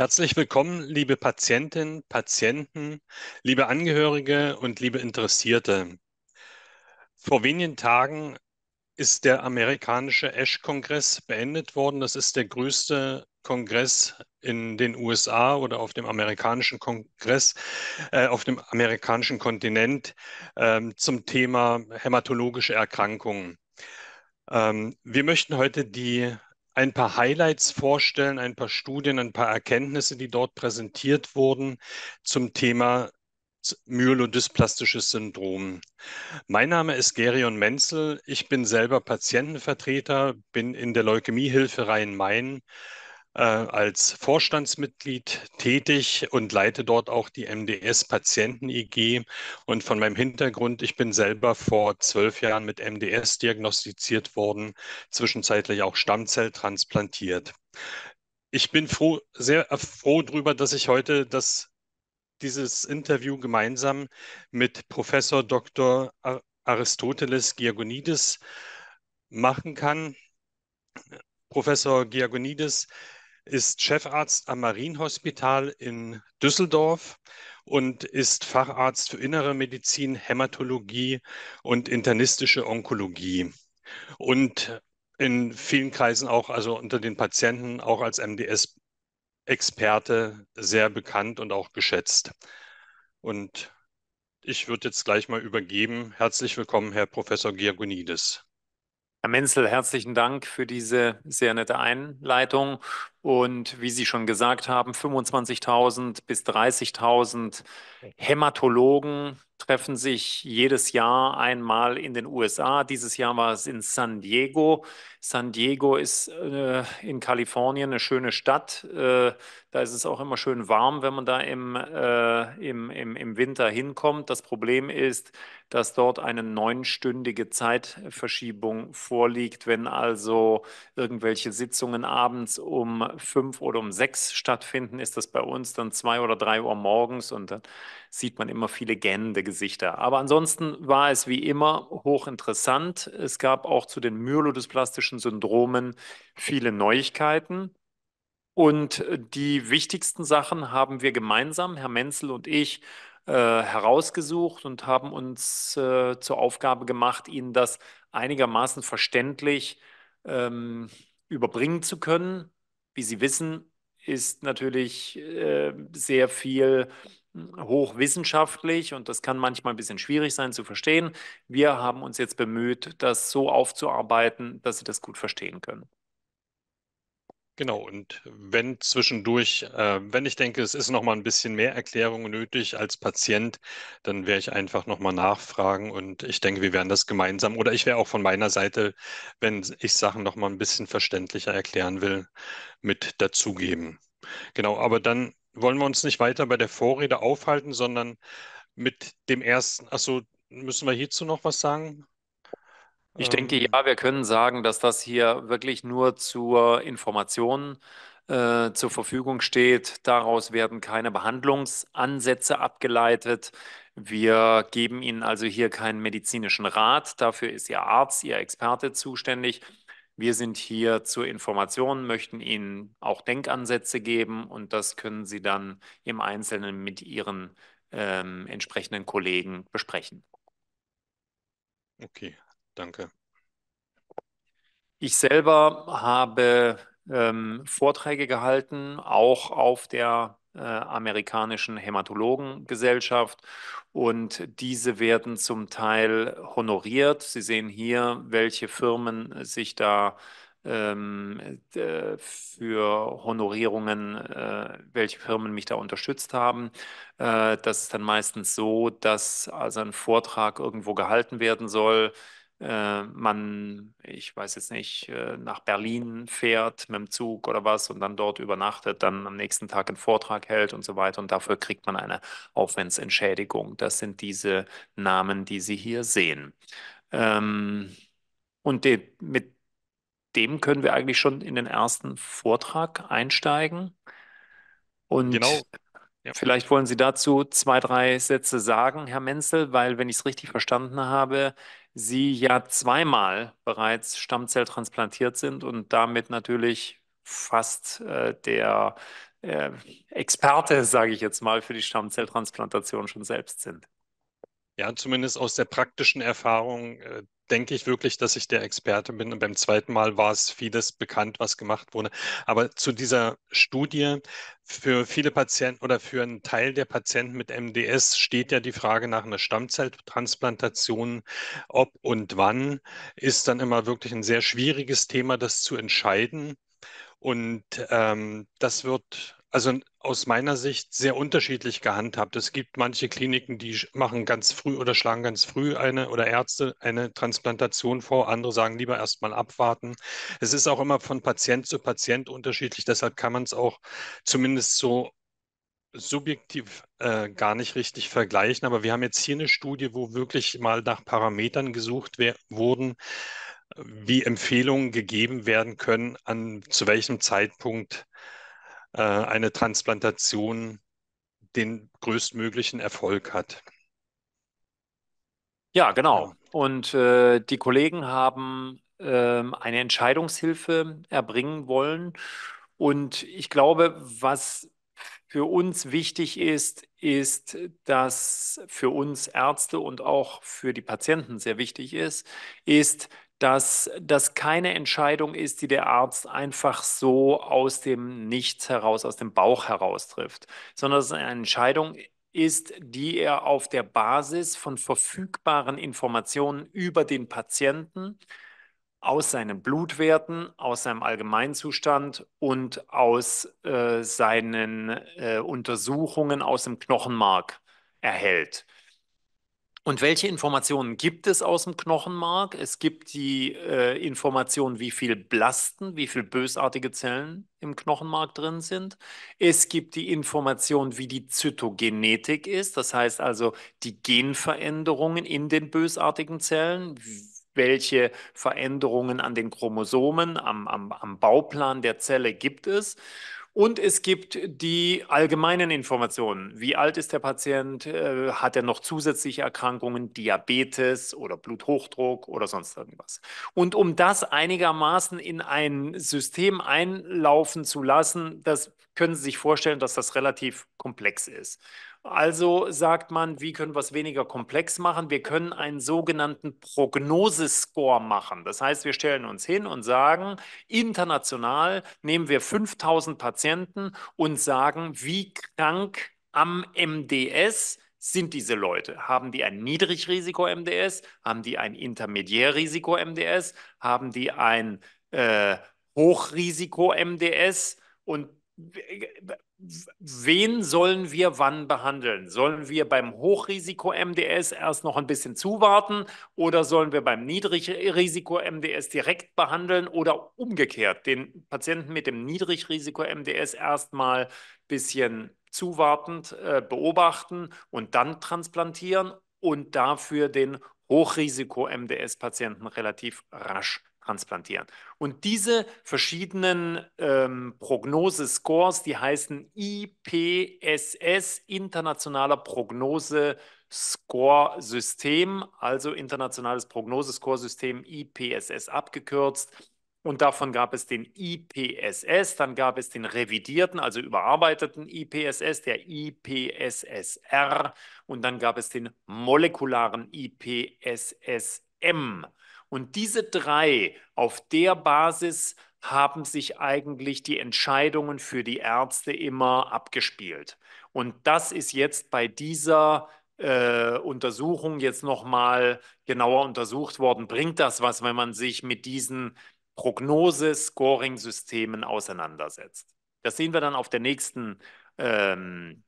Herzlich willkommen, liebe Patientinnen, Patienten, liebe Angehörige und liebe Interessierte. Vor wenigen Tagen ist der amerikanische ASH-Kongress beendet worden. Das ist der größte Kongress in den USA oder auf dem amerikanischen Kongress, äh, auf dem amerikanischen Kontinent äh, zum Thema hämatologische Erkrankungen. Ähm, wir möchten heute die ein paar Highlights vorstellen, ein paar Studien, ein paar Erkenntnisse, die dort präsentiert wurden zum Thema myelodysplastisches Syndrom. Mein Name ist Gerion Menzel. Ich bin selber Patientenvertreter, bin in der Leukämiehilfe Rhein-Main äh, als Vorstandsmitglied tätig und leite dort auch die MDS Patienten IG. E und von meinem Hintergrund, ich bin selber vor zwölf Jahren mit MDS diagnostiziert worden, zwischenzeitlich auch Stammzelltransplantiert. Ich bin froh, sehr froh darüber, dass ich heute das, dieses Interview gemeinsam mit Professor Dr. Aristoteles Giagonidis machen kann. Professor Giagonidis ist Chefarzt am Marienhospital in Düsseldorf und ist Facharzt für Innere Medizin, Hämatologie und internistische Onkologie. Und in vielen Kreisen auch, also unter den Patienten, auch als MDS-Experte sehr bekannt und auch geschätzt. Und ich würde jetzt gleich mal übergeben. Herzlich willkommen, Herr Professor Giagonidis. Herr Menzel, herzlichen Dank für diese sehr nette Einleitung. Und wie Sie schon gesagt haben, 25.000 bis 30.000 Hämatologen treffen sich jedes Jahr einmal in den USA. Dieses Jahr war es in San Diego. San Diego ist äh, in Kalifornien eine schöne Stadt. Äh, da ist es auch immer schön warm, wenn man da im, äh, im, im, im Winter hinkommt. Das Problem ist, dass dort eine neunstündige Zeitverschiebung vorliegt. Wenn also irgendwelche Sitzungen abends um fünf oder um sechs stattfinden, ist das bei uns dann zwei oder drei Uhr morgens und dann sieht man immer viele gähnende Gesichter. Aber ansonsten war es wie immer hochinteressant. Es gab auch zu den myelodysplastische Syndromen viele Neuigkeiten. Und äh, die wichtigsten Sachen haben wir gemeinsam, Herr Menzel und ich, äh, herausgesucht und haben uns äh, zur Aufgabe gemacht, Ihnen das einigermaßen verständlich ähm, überbringen zu können. Wie Sie wissen, ist natürlich äh, sehr viel Mhm. hochwissenschaftlich und das kann manchmal ein bisschen schwierig sein zu verstehen. Wir haben uns jetzt bemüht, das so aufzuarbeiten, dass Sie das gut verstehen können. Genau, und wenn zwischendurch, äh, wenn ich denke, es ist nochmal ein bisschen mehr Erklärung nötig als Patient, dann werde ich einfach nochmal nachfragen und ich denke, wir werden das gemeinsam oder ich wäre auch von meiner Seite, wenn ich Sachen nochmal ein bisschen verständlicher erklären will, mit dazugeben. Genau, aber dann wollen wir uns nicht weiter bei der Vorrede aufhalten, sondern mit dem ersten, achso, müssen wir hierzu noch was sagen? Ich ähm. denke, ja, wir können sagen, dass das hier wirklich nur zur Information äh, zur Verfügung steht. Daraus werden keine Behandlungsansätze abgeleitet. Wir geben Ihnen also hier keinen medizinischen Rat. Dafür ist Ihr Arzt, Ihr Experte zuständig. Wir sind hier zur Information, möchten Ihnen auch Denkansätze geben und das können Sie dann im Einzelnen mit Ihren ähm, entsprechenden Kollegen besprechen. Okay, danke. Ich selber habe ähm, Vorträge gehalten, auch auf der äh, amerikanischen Hämatologengesellschaft und diese werden zum Teil honoriert. Sie sehen hier, welche Firmen sich da ähm, für Honorierungen, äh, welche Firmen mich da unterstützt haben. Äh, das ist dann meistens so, dass also ein Vortrag irgendwo gehalten werden soll äh, man, ich weiß jetzt nicht, äh, nach Berlin fährt mit dem Zug oder was und dann dort übernachtet, dann am nächsten Tag einen Vortrag hält und so weiter und dafür kriegt man eine Aufwandsentschädigung. Das sind diese Namen, die Sie hier sehen. Ähm, und mit dem können wir eigentlich schon in den ersten Vortrag einsteigen. Und genau. Ja. Vielleicht wollen Sie dazu zwei, drei Sätze sagen, Herr Menzel, weil, wenn ich es richtig verstanden habe, Sie ja zweimal bereits stammzelltransplantiert sind und damit natürlich fast äh, der äh, Experte, sage ich jetzt mal, für die Stammzelltransplantation schon selbst sind. Ja, zumindest aus der praktischen Erfahrung, äh, denke ich wirklich, dass ich der Experte bin. Und beim zweiten Mal war es vieles bekannt, was gemacht wurde. Aber zu dieser Studie, für viele Patienten oder für einen Teil der Patienten mit MDS steht ja die Frage nach einer Stammzelltransplantation, ob und wann, ist dann immer wirklich ein sehr schwieriges Thema, das zu entscheiden. Und ähm, das wird also aus meiner Sicht sehr unterschiedlich gehandhabt. Es gibt manche Kliniken, die machen ganz früh oder schlagen ganz früh eine oder Ärzte eine Transplantation vor, andere sagen lieber erstmal abwarten. Es ist auch immer von Patient zu Patient unterschiedlich, deshalb kann man es auch zumindest so subjektiv äh, gar nicht richtig vergleichen. Aber wir haben jetzt hier eine Studie, wo wirklich mal nach Parametern gesucht wurden, wie Empfehlungen gegeben werden können, an zu welchem Zeitpunkt äh, eine Transplantation den größtmöglichen Erfolg hat. Ja, genau. Und äh, die Kollegen haben ähm, eine Entscheidungshilfe erbringen wollen. Und ich glaube, was für uns wichtig ist, ist, dass für uns Ärzte und auch für die Patienten sehr wichtig ist, ist, dass das keine Entscheidung ist, die der Arzt einfach so aus dem Nichts heraus, aus dem Bauch heraus trifft, sondern dass es eine Entscheidung ist, die er auf der Basis von verfügbaren Informationen über den Patienten aus seinen Blutwerten, aus seinem Allgemeinzustand und aus äh, seinen äh, Untersuchungen aus dem Knochenmark erhält. Und welche Informationen gibt es aus dem Knochenmark? Es gibt die äh, Information, wie viel Blasten, wie viel bösartige Zellen im Knochenmark drin sind. Es gibt die Information, wie die Zytogenetik ist, das heißt also die Genveränderungen in den bösartigen Zellen, welche Veränderungen an den Chromosomen, am, am, am Bauplan der Zelle gibt es. Und es gibt die allgemeinen Informationen. Wie alt ist der Patient? Äh, hat er noch zusätzliche Erkrankungen, Diabetes oder Bluthochdruck oder sonst irgendwas? Und um das einigermaßen in ein System einlaufen zu lassen, das können Sie sich vorstellen, dass das relativ komplex ist. Also sagt man, wie können wir es weniger komplex machen? Wir können einen sogenannten Prognosescore machen. Das heißt, wir stellen uns hin und sagen, international nehmen wir 5000 Patienten und sagen, wie krank am MDS sind diese Leute? Haben die ein Niedrigrisiko-MDS? Haben die ein Intermediärrisiko-MDS? Haben die ein äh, Hochrisiko-MDS? Und wen sollen wir wann behandeln? Sollen wir beim Hochrisiko-MDS erst noch ein bisschen zuwarten oder sollen wir beim Niedrigrisiko-MDS direkt behandeln oder umgekehrt den Patienten mit dem Niedrigrisiko-MDS erstmal ein bisschen zuwartend äh, beobachten und dann transplantieren und dafür den Hochrisiko-MDS-Patienten relativ rasch behandeln? transplantieren. Und diese verschiedenen ähm, Prognosescores, die heißen IPSS, Internationaler Prognosescore-System, also Internationales Prognosescore-System, IPSS abgekürzt. Und davon gab es den IPSS, dann gab es den revidierten, also überarbeiteten IPSS, der IPSSR und dann gab es den molekularen IPSSM. Und diese drei, auf der Basis haben sich eigentlich die Entscheidungen für die Ärzte immer abgespielt. Und das ist jetzt bei dieser äh, Untersuchung jetzt nochmal genauer untersucht worden. Bringt das was, wenn man sich mit diesen Prognose-Scoring-Systemen auseinandersetzt? Das sehen wir dann auf der nächsten, ähm,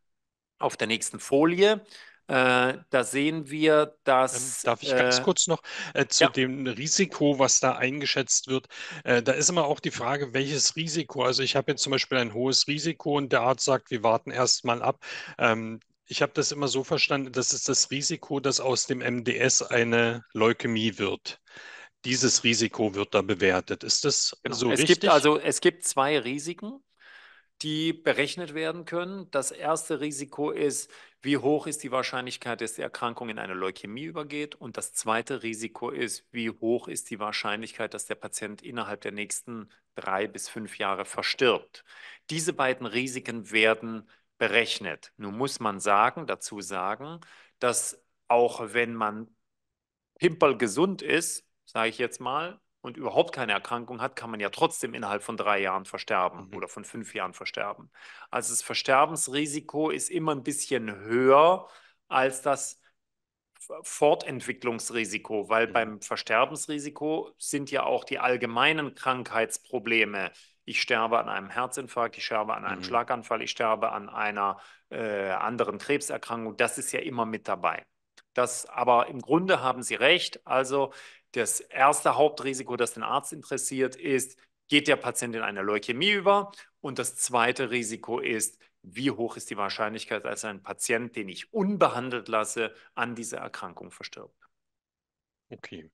auf der nächsten Folie. Äh, da sehen wir, dass. Ähm, darf ich ganz äh, kurz noch äh, zu ja. dem Risiko, was da eingeschätzt wird? Äh, da ist immer auch die Frage, welches Risiko? Also, ich habe jetzt zum Beispiel ein hohes Risiko und der Arzt sagt, wir warten erst mal ab. Ähm, ich habe das immer so verstanden, das ist das Risiko, dass aus dem MDS eine Leukämie wird dieses Risiko wird da bewertet. Ist das genau. so es richtig? Gibt also, es gibt zwei Risiken, die berechnet werden können. Das erste Risiko ist, wie hoch ist die Wahrscheinlichkeit, dass die Erkrankung in eine Leukämie übergeht? Und das zweite Risiko ist, wie hoch ist die Wahrscheinlichkeit, dass der Patient innerhalb der nächsten drei bis fünf Jahre verstirbt? Diese beiden Risiken werden berechnet. Nun muss man sagen, dazu sagen, dass auch wenn man pimpelgesund ist, sage ich jetzt mal, und überhaupt keine Erkrankung hat, kann man ja trotzdem innerhalb von drei Jahren versterben mhm. oder von fünf Jahren versterben. Also das Versterbensrisiko ist immer ein bisschen höher als das Fortentwicklungsrisiko, weil mhm. beim Versterbensrisiko sind ja auch die allgemeinen Krankheitsprobleme. Ich sterbe an einem Herzinfarkt, ich sterbe an einem mhm. Schlaganfall, ich sterbe an einer äh, anderen Krebserkrankung. Das ist ja immer mit dabei. Das, aber im Grunde haben Sie recht. Also das erste Hauptrisiko, das den Arzt interessiert, ist, geht der Patient in eine Leukämie über? Und das zweite Risiko ist, wie hoch ist die Wahrscheinlichkeit, dass ein Patient, den ich unbehandelt lasse, an dieser Erkrankung verstirbt? Okay.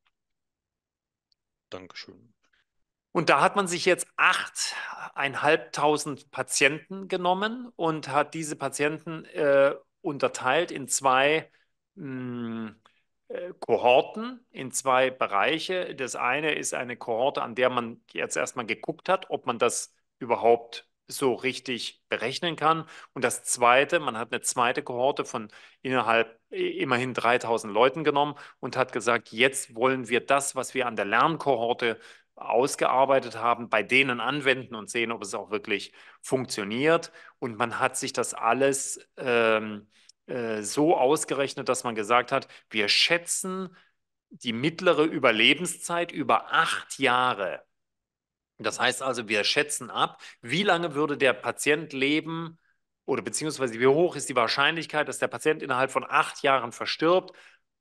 Dankeschön. Und da hat man sich jetzt achteinhalbtausend Patienten genommen und hat diese Patienten äh, unterteilt in zwei hm, äh, Kohorten in zwei Bereiche. Das eine ist eine Kohorte, an der man jetzt erstmal geguckt hat, ob man das überhaupt so richtig berechnen kann. Und das zweite, man hat eine zweite Kohorte von innerhalb äh, immerhin 3000 Leuten genommen und hat gesagt, jetzt wollen wir das, was wir an der Lernkohorte ausgearbeitet haben, bei denen anwenden und sehen, ob es auch wirklich funktioniert. Und man hat sich das alles ähm, äh, so ausgerechnet, dass man gesagt hat, wir schätzen die mittlere Überlebenszeit über acht Jahre. Das heißt also, wir schätzen ab, wie lange würde der Patient leben oder beziehungsweise wie hoch ist die Wahrscheinlichkeit, dass der Patient innerhalb von acht Jahren verstirbt,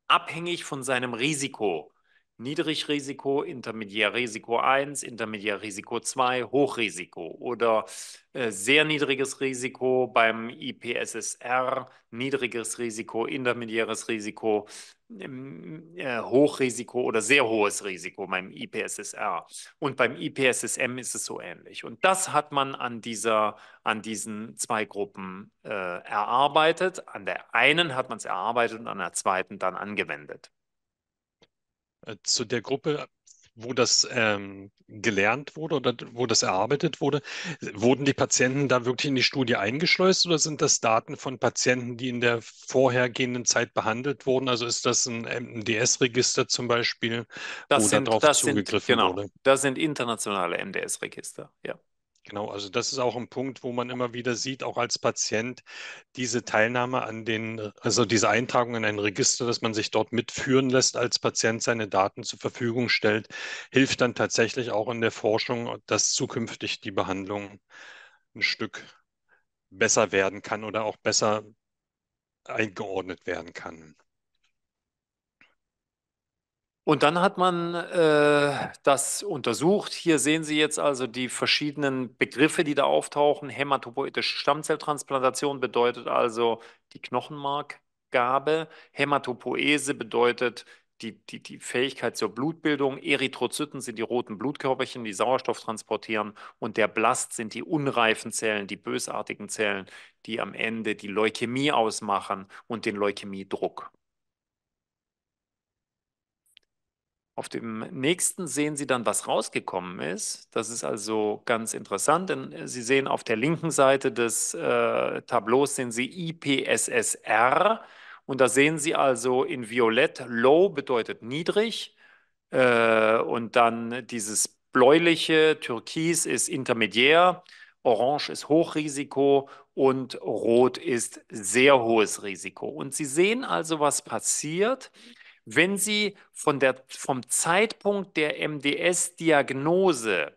abhängig von seinem Risiko. Niedrigrisiko, Intermediärrisiko 1, Intermediärrisiko 2, Hochrisiko oder äh, sehr niedriges Risiko beim IPSSR, niedriges Risiko, intermediäres Risiko, ähm, äh, Hochrisiko oder sehr hohes Risiko beim IPSSR. Und beim IPSSM ist es so ähnlich. Und das hat man an, dieser, an diesen zwei Gruppen äh, erarbeitet. An der einen hat man es erarbeitet und an der zweiten dann angewendet. Äh, zu der Gruppe, wo das ähm, gelernt wurde oder wo das erarbeitet wurde, wurden die Patienten da wirklich in die Studie eingeschleust oder sind das Daten von Patienten, die in der vorhergehenden Zeit behandelt wurden? Also ist das ein MDS-Register zum Beispiel, das wo sind, darauf zugegriffen sind, genau, wurde? Das sind internationale MDS-Register, ja. Genau, also das ist auch ein Punkt, wo man immer wieder sieht, auch als Patient, diese Teilnahme an den, also diese Eintragung in ein Register, dass man sich dort mitführen lässt, als Patient seine Daten zur Verfügung stellt, hilft dann tatsächlich auch in der Forschung, dass zukünftig die Behandlung ein Stück besser werden kann oder auch besser eingeordnet werden kann. Und dann hat man äh, das untersucht. Hier sehen Sie jetzt also die verschiedenen Begriffe, die da auftauchen. Hämatopoetische Stammzelltransplantation bedeutet also die Knochenmarkgabe. Hämatopoese bedeutet die, die, die Fähigkeit zur Blutbildung. Erythrozyten sind die roten Blutkörperchen, die Sauerstoff transportieren. Und der Blast sind die unreifen Zellen, die bösartigen Zellen, die am Ende die Leukämie ausmachen und den Leukämiedruck. Auf dem nächsten sehen Sie dann, was rausgekommen ist. Das ist also ganz interessant, denn äh, Sie sehen auf der linken Seite des äh, Tableaus sehen Sie IPSSR und da sehen Sie also in Violett Low bedeutet niedrig äh, und dann dieses bläuliche Türkis ist intermediär, Orange ist Hochrisiko und Rot ist sehr hohes Risiko. Und Sie sehen also, was passiert, wenn Sie von der, vom Zeitpunkt der MDS-Diagnose,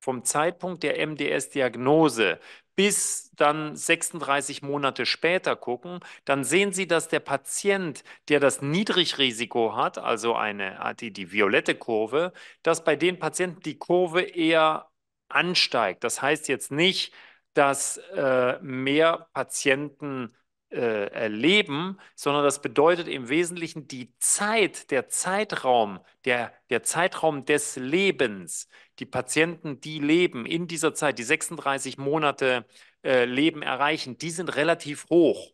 vom Zeitpunkt der MDS-Diagnose bis dann 36 Monate später gucken, dann sehen Sie, dass der Patient, der das Niedrigrisiko hat, also eine, ah, die, die violette Kurve, dass bei den Patienten die Kurve eher ansteigt. Das heißt jetzt nicht, dass äh, mehr Patienten äh, erleben, sondern das bedeutet im Wesentlichen die Zeit, der Zeitraum, der, der Zeitraum des Lebens. Die Patienten, die leben in dieser Zeit, die 36 Monate äh, Leben erreichen, die sind relativ hoch.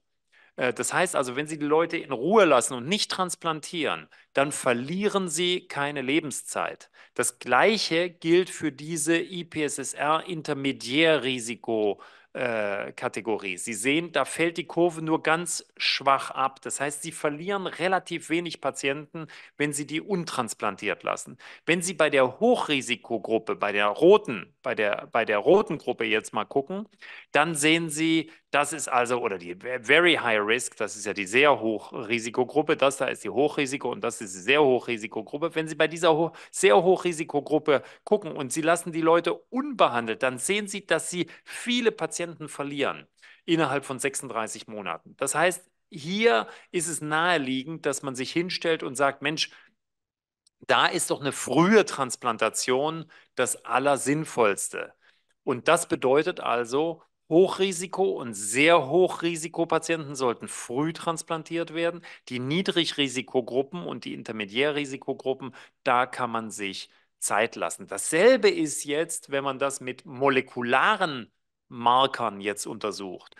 Äh, das heißt also, wenn Sie die Leute in Ruhe lassen und nicht transplantieren, dann verlieren Sie keine Lebenszeit. Das Gleiche gilt für diese IPSSR-Intermediärrisiko-Patienten. Äh, Kategorie. Sie sehen, da fällt die Kurve nur ganz schwach ab. Das heißt, Sie verlieren relativ wenig Patienten, wenn Sie die untransplantiert lassen. Wenn Sie bei der Hochrisikogruppe, bei der roten, bei der, bei der roten Gruppe jetzt mal gucken, dann sehen Sie das ist also, oder die Very High Risk, das ist ja die sehr Hochrisikogruppe, das da ist die Hochrisiko und das ist die sehr Hochrisikogruppe. Wenn Sie bei dieser ho sehr Hochrisikogruppe gucken und Sie lassen die Leute unbehandelt, dann sehen Sie, dass Sie viele Patienten verlieren innerhalb von 36 Monaten. Das heißt, hier ist es naheliegend, dass man sich hinstellt und sagt, Mensch, da ist doch eine frühe Transplantation das Allersinnvollste. Und das bedeutet also, Hochrisiko- und sehr Hochrisikopatienten sollten früh transplantiert werden. Die Niedrigrisikogruppen und die Intermediärrisikogruppen, da kann man sich Zeit lassen. Dasselbe ist jetzt, wenn man das mit molekularen Markern jetzt untersucht.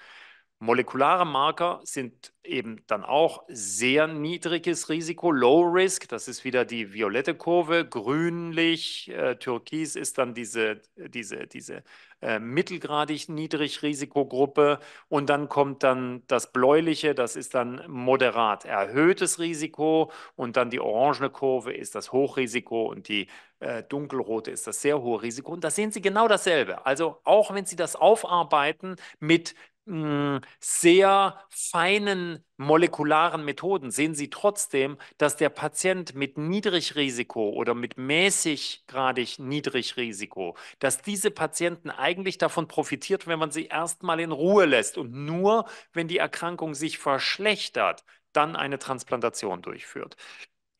Molekulare Marker sind eben dann auch sehr niedriges Risiko, Low Risk, das ist wieder die violette Kurve, grünlich, äh, türkis ist dann diese, diese, diese äh, mittelgradig niedrig Risikogruppe und dann kommt dann das bläuliche, das ist dann moderat erhöhtes Risiko und dann die orangene Kurve ist das Hochrisiko und die äh, dunkelrote ist das sehr hohe Risiko und da sehen Sie genau dasselbe. Also auch wenn Sie das aufarbeiten mit Mm, sehr feinen molekularen Methoden sehen Sie trotzdem, dass der Patient mit Niedrigrisiko oder mit mäßiggradig Niedrigrisiko, dass diese Patienten eigentlich davon profitiert, wenn man sie erstmal in Ruhe lässt und nur, wenn die Erkrankung sich verschlechtert, dann eine Transplantation durchführt.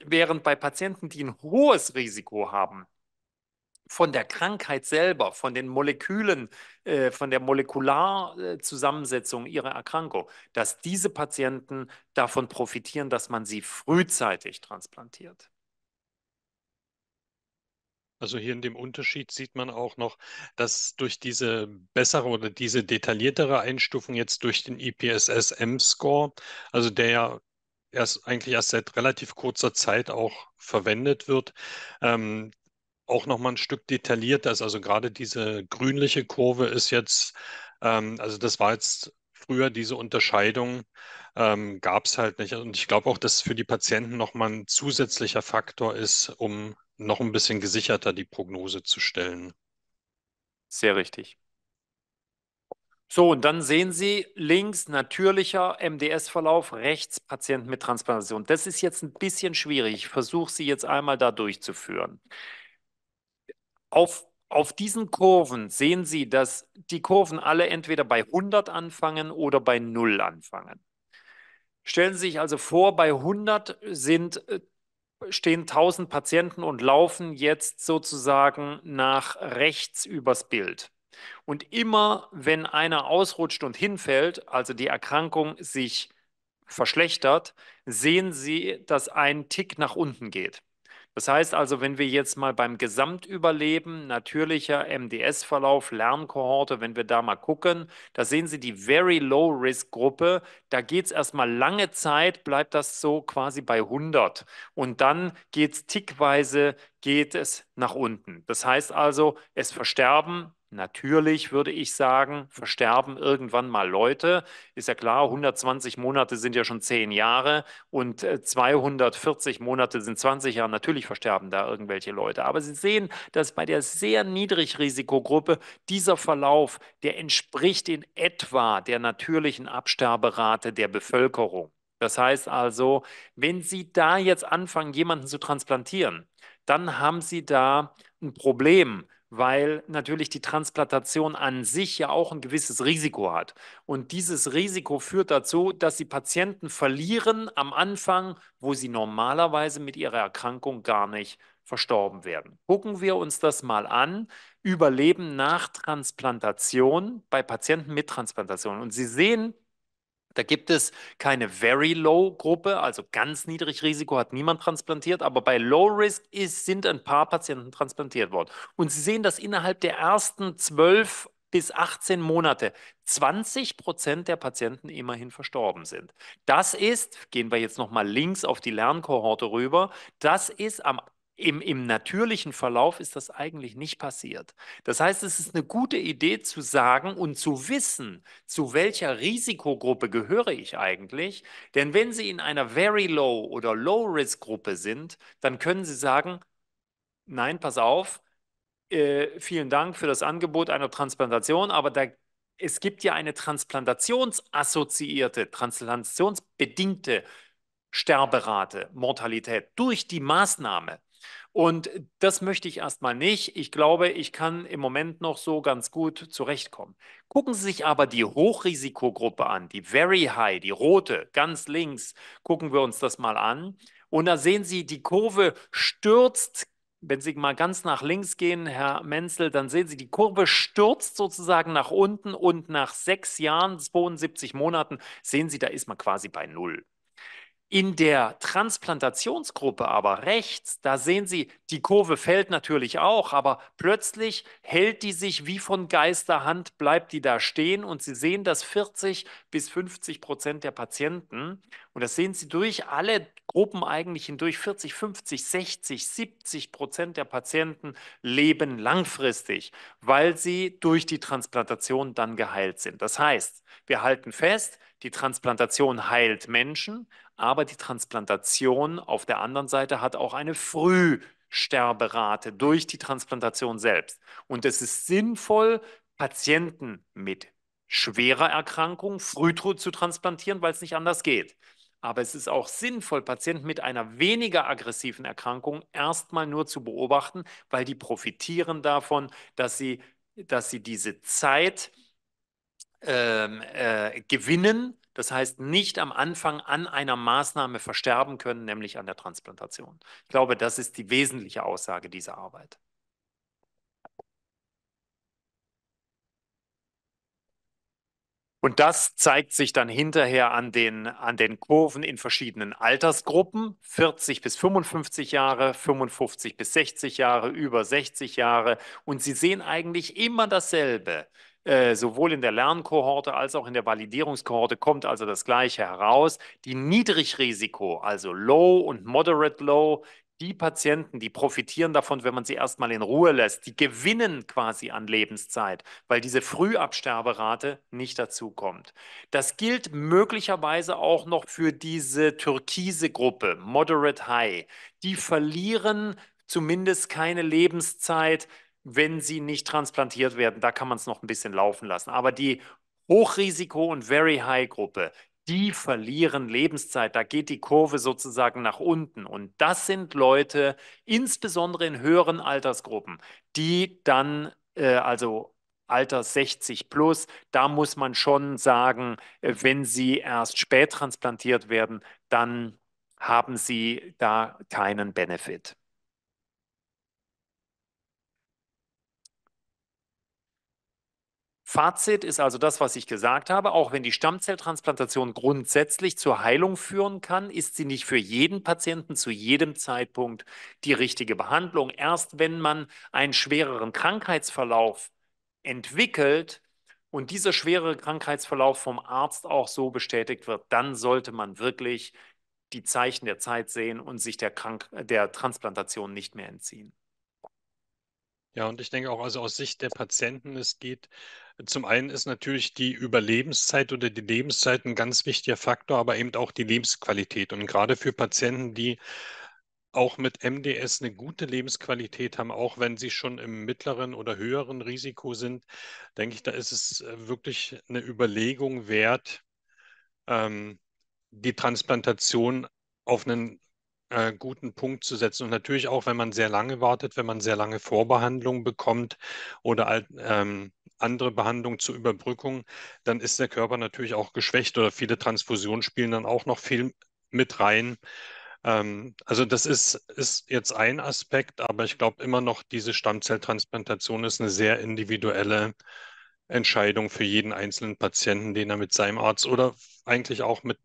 Während bei Patienten, die ein hohes Risiko haben, von der Krankheit selber, von den Molekülen, äh, von der Molekularzusammensetzung äh, ihrer Erkrankung, dass diese Patienten davon profitieren, dass man sie frühzeitig transplantiert. Also hier in dem Unterschied sieht man auch noch, dass durch diese bessere oder diese detailliertere Einstufung jetzt durch den IPSS-M-Score, also der ja erst eigentlich erst seit relativ kurzer Zeit auch verwendet wird, ähm, auch nochmal ein Stück detaillierter ist. Also gerade diese grünliche Kurve ist jetzt, ähm, also das war jetzt früher diese Unterscheidung, ähm, gab es halt nicht. Und ich glaube auch, dass für die Patienten nochmal ein zusätzlicher Faktor ist, um noch ein bisschen gesicherter die Prognose zu stellen. Sehr richtig. So, und dann sehen Sie links natürlicher MDS-Verlauf, rechts Patienten mit Transplantation. Das ist jetzt ein bisschen schwierig. Ich versuche Sie jetzt einmal da durchzuführen. Auf, auf diesen Kurven sehen Sie, dass die Kurven alle entweder bei 100 anfangen oder bei 0 anfangen. Stellen Sie sich also vor, bei 100 sind, äh, stehen 1000 Patienten und laufen jetzt sozusagen nach rechts übers Bild. Und immer, wenn einer ausrutscht und hinfällt, also die Erkrankung sich verschlechtert, sehen Sie, dass ein Tick nach unten geht. Das heißt also, wenn wir jetzt mal beim Gesamtüberleben, natürlicher MDS-Verlauf, Lernkohorte, wenn wir da mal gucken, da sehen Sie die Very Low-Risk-Gruppe, da geht es erstmal lange Zeit, bleibt das so quasi bei 100 und dann geht es tickweise, geht es nach unten. Das heißt also, es versterben Natürlich würde ich sagen, versterben irgendwann mal Leute. Ist ja klar, 120 Monate sind ja schon 10 Jahre und 240 äh, Monate sind 20 Jahre. Natürlich versterben da irgendwelche Leute. Aber Sie sehen, dass bei der sehr Niedrigrisikogruppe dieser Verlauf, der entspricht in etwa der natürlichen Absterberate der Bevölkerung. Das heißt also, wenn Sie da jetzt anfangen, jemanden zu transplantieren, dann haben Sie da ein Problem weil natürlich die Transplantation an sich ja auch ein gewisses Risiko hat. Und dieses Risiko führt dazu, dass sie Patienten verlieren am Anfang, wo sie normalerweise mit ihrer Erkrankung gar nicht verstorben werden. Gucken wir uns das mal an. Überleben nach Transplantation bei Patienten mit Transplantation. Und Sie sehen, da gibt es keine Very Low-Gruppe, also ganz niedrig Risiko hat niemand transplantiert, aber bei Low Risk ist, sind ein paar Patienten transplantiert worden. Und Sie sehen, dass innerhalb der ersten 12 bis 18 Monate 20 Prozent der Patienten immerhin verstorben sind. Das ist, gehen wir jetzt nochmal links auf die Lernkohorte rüber, das ist am im, Im natürlichen Verlauf ist das eigentlich nicht passiert. Das heißt, es ist eine gute Idee zu sagen und zu wissen, zu welcher Risikogruppe gehöre ich eigentlich. Denn wenn Sie in einer Very Low oder Low Risk Gruppe sind, dann können Sie sagen, nein, pass auf, äh, vielen Dank für das Angebot einer Transplantation, aber da es gibt ja eine transplantationsassoziierte, transplantationsbedingte Sterberate, Mortalität durch die Maßnahme. Und das möchte ich erstmal nicht. Ich glaube, ich kann im Moment noch so ganz gut zurechtkommen. Gucken Sie sich aber die Hochrisikogruppe an, die Very High, die rote, ganz links. Gucken wir uns das mal an. Und da sehen Sie, die Kurve stürzt wenn Sie mal ganz nach links gehen, Herr Menzel, dann sehen Sie, die Kurve stürzt sozusagen nach unten und nach sechs Jahren, 72 Monaten, sehen Sie, da ist man quasi bei Null. In der Transplantationsgruppe aber rechts, da sehen Sie, die Kurve fällt natürlich auch, aber plötzlich hält die sich wie von Geisterhand, bleibt die da stehen und Sie sehen, dass 40 bis 50 Prozent der Patienten, und das sehen Sie durch alle Gruppen eigentlich hindurch, 40, 50, 60, 70 Prozent der Patienten leben langfristig, weil sie durch die Transplantation dann geheilt sind. Das heißt, wir halten fest, die Transplantation heilt Menschen, aber die Transplantation auf der anderen Seite hat auch eine Frühsterberate durch die Transplantation selbst. Und es ist sinnvoll, Patienten mit schwerer Erkrankung früh zu transplantieren, weil es nicht anders geht. Aber es ist auch sinnvoll, Patienten mit einer weniger aggressiven Erkrankung erstmal nur zu beobachten, weil die profitieren davon, dass sie, dass sie diese Zeit ähm, äh, gewinnen, das heißt nicht am Anfang an einer Maßnahme versterben können, nämlich an der Transplantation. Ich glaube, das ist die wesentliche Aussage dieser Arbeit. Und das zeigt sich dann hinterher an den, an den Kurven in verschiedenen Altersgruppen. 40 bis 55 Jahre, 55 bis 60 Jahre, über 60 Jahre. Und Sie sehen eigentlich immer dasselbe. Äh, sowohl in der Lernkohorte als auch in der Validierungskohorte kommt also das Gleiche heraus. Die Niedrigrisiko, also Low und Moderate Low, die Patienten, die profitieren davon, wenn man sie erstmal in Ruhe lässt, die gewinnen quasi an Lebenszeit, weil diese Frühabsterberate nicht dazu kommt. Das gilt möglicherweise auch noch für diese türkise Gruppe, Moderate High. Die verlieren zumindest keine Lebenszeit, wenn sie nicht transplantiert werden. Da kann man es noch ein bisschen laufen lassen. Aber die Hochrisiko- und Very-High-Gruppe, die verlieren Lebenszeit. Da geht die Kurve sozusagen nach unten. Und das sind Leute, insbesondere in höheren Altersgruppen, die dann, äh, also Alter 60 plus, da muss man schon sagen, äh, wenn sie erst spät transplantiert werden, dann haben sie da keinen Benefit. Fazit ist also das, was ich gesagt habe. Auch wenn die Stammzelltransplantation grundsätzlich zur Heilung führen kann, ist sie nicht für jeden Patienten zu jedem Zeitpunkt die richtige Behandlung. Erst wenn man einen schwereren Krankheitsverlauf entwickelt und dieser schwere Krankheitsverlauf vom Arzt auch so bestätigt wird, dann sollte man wirklich die Zeichen der Zeit sehen und sich der, Krank der Transplantation nicht mehr entziehen. Ja, und ich denke auch, also aus Sicht der Patienten, es geht, äh, zum einen ist natürlich die Überlebenszeit oder die Lebenszeit ein ganz wichtiger Faktor, aber eben auch die Lebensqualität. Und gerade für Patienten, die auch mit MDS eine gute Lebensqualität haben, auch wenn sie schon im mittleren oder höheren Risiko sind, denke ich, da ist es äh, wirklich eine Überlegung wert, ähm, die Transplantation auf einen äh, guten Punkt zu setzen. Und natürlich auch, wenn man sehr lange wartet, wenn man sehr lange Vorbehandlung bekommt oder ähm, andere Behandlung zur Überbrückung, dann ist der Körper natürlich auch geschwächt oder viele Transfusionen spielen dann auch noch viel mit rein. Ähm, also das ist, ist jetzt ein Aspekt, aber ich glaube immer noch, diese Stammzelltransplantation ist eine sehr individuelle Entscheidung für jeden einzelnen Patienten, den er mit seinem Arzt oder eigentlich auch mit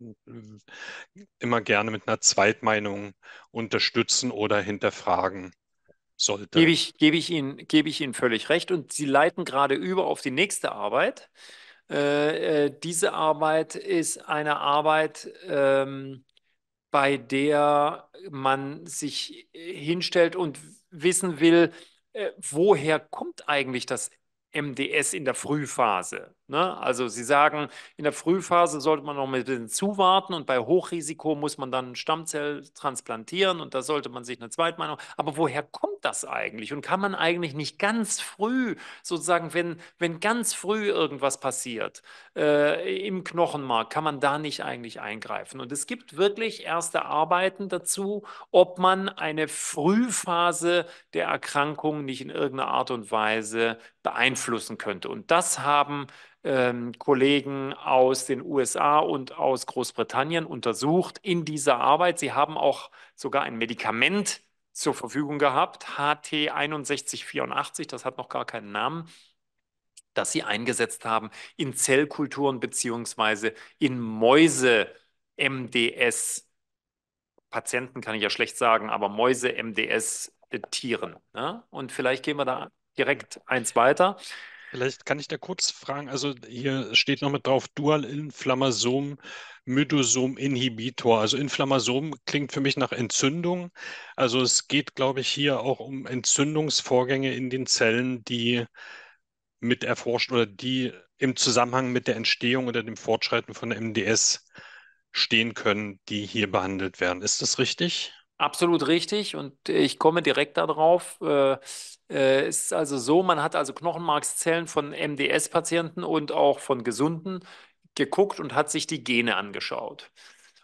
immer gerne mit einer Zweitmeinung unterstützen oder hinterfragen sollte. Gebe ich, gebe ich, Ihnen, gebe ich Ihnen völlig recht. Und Sie leiten gerade über auf die nächste Arbeit. Äh, äh, diese Arbeit ist eine Arbeit, ähm, bei der man sich hinstellt und wissen will, äh, woher kommt eigentlich das MDS in der Frühphase. Ne? Also Sie sagen, in der Frühphase sollte man noch ein bisschen zuwarten und bei Hochrisiko muss man dann Stammzell transplantieren und da sollte man sich eine Zweitmeinung. Aber woher kommt das eigentlich? Und kann man eigentlich nicht ganz früh, sozusagen, wenn, wenn ganz früh irgendwas passiert äh, im Knochenmark, kann man da nicht eigentlich eingreifen? Und es gibt wirklich erste Arbeiten dazu, ob man eine Frühphase der Erkrankung nicht in irgendeiner Art und Weise beeinflusst beeinflussen könnte. Und das haben ähm, Kollegen aus den USA und aus Großbritannien untersucht in dieser Arbeit. Sie haben auch sogar ein Medikament zur Verfügung gehabt, HT6184, das hat noch gar keinen Namen, das sie eingesetzt haben in Zellkulturen beziehungsweise in Mäuse MDS. Patienten kann ich ja schlecht sagen, aber Mäuse MDS Tieren. Ne? Und vielleicht gehen wir da direkt eins weiter. Vielleicht kann ich da kurz fragen, also hier steht noch mit drauf, Dual-Inflammasom, Mydosom-Inhibitor. Also Inflammasom klingt für mich nach Entzündung. Also es geht, glaube ich, hier auch um Entzündungsvorgänge in den Zellen, die mit erforscht oder die im Zusammenhang mit der Entstehung oder dem Fortschreiten von MDS stehen können, die hier behandelt werden. Ist das richtig? Absolut richtig und äh, ich komme direkt darauf. Äh, äh, es ist also so, man hat also Knochenmarkszellen von MDS-Patienten und auch von Gesunden geguckt und hat sich die Gene angeschaut.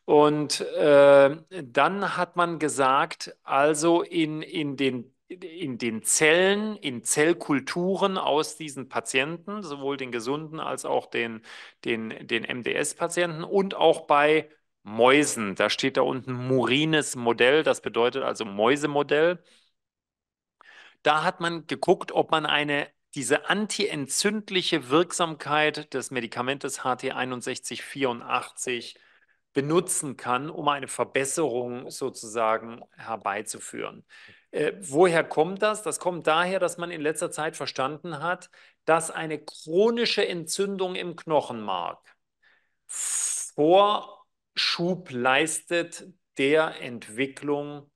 Und dann hat man gesagt, also in, in, den, in den Zellen, in Zellkulturen aus diesen Patienten, sowohl den gesunden als auch den, den, den MDS-Patienten und auch bei Mäusen. Da steht da unten Murines Modell, das bedeutet also Mäusemodell. Da hat man geguckt, ob man eine diese antientzündliche Wirksamkeit des Medikamentes HT6184 benutzen kann, um eine Verbesserung sozusagen herbeizuführen. Äh, woher kommt das? Das kommt daher, dass man in letzter Zeit verstanden hat, dass eine chronische Entzündung im Knochenmark vor Schub leistet der Entwicklung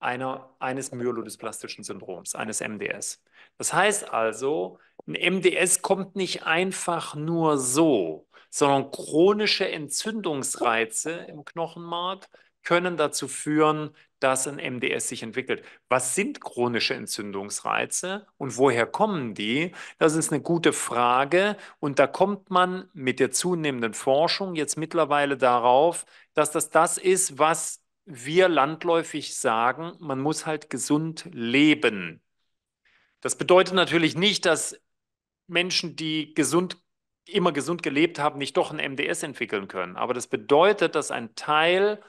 einer, eines myelodysplastische Syndroms, eines MDS. Das heißt also, ein MDS kommt nicht einfach nur so, sondern chronische Entzündungsreize im Knochenmark können dazu führen, dass ein MDS sich entwickelt. Was sind chronische Entzündungsreize und woher kommen die? Das ist eine gute Frage und da kommt man mit der zunehmenden Forschung jetzt mittlerweile darauf, dass das das ist, was wir landläufig sagen, man muss halt gesund leben. Das bedeutet natürlich nicht, dass Menschen, die gesund immer gesund gelebt haben, nicht doch ein MDS entwickeln können. Aber das bedeutet, dass ein Teil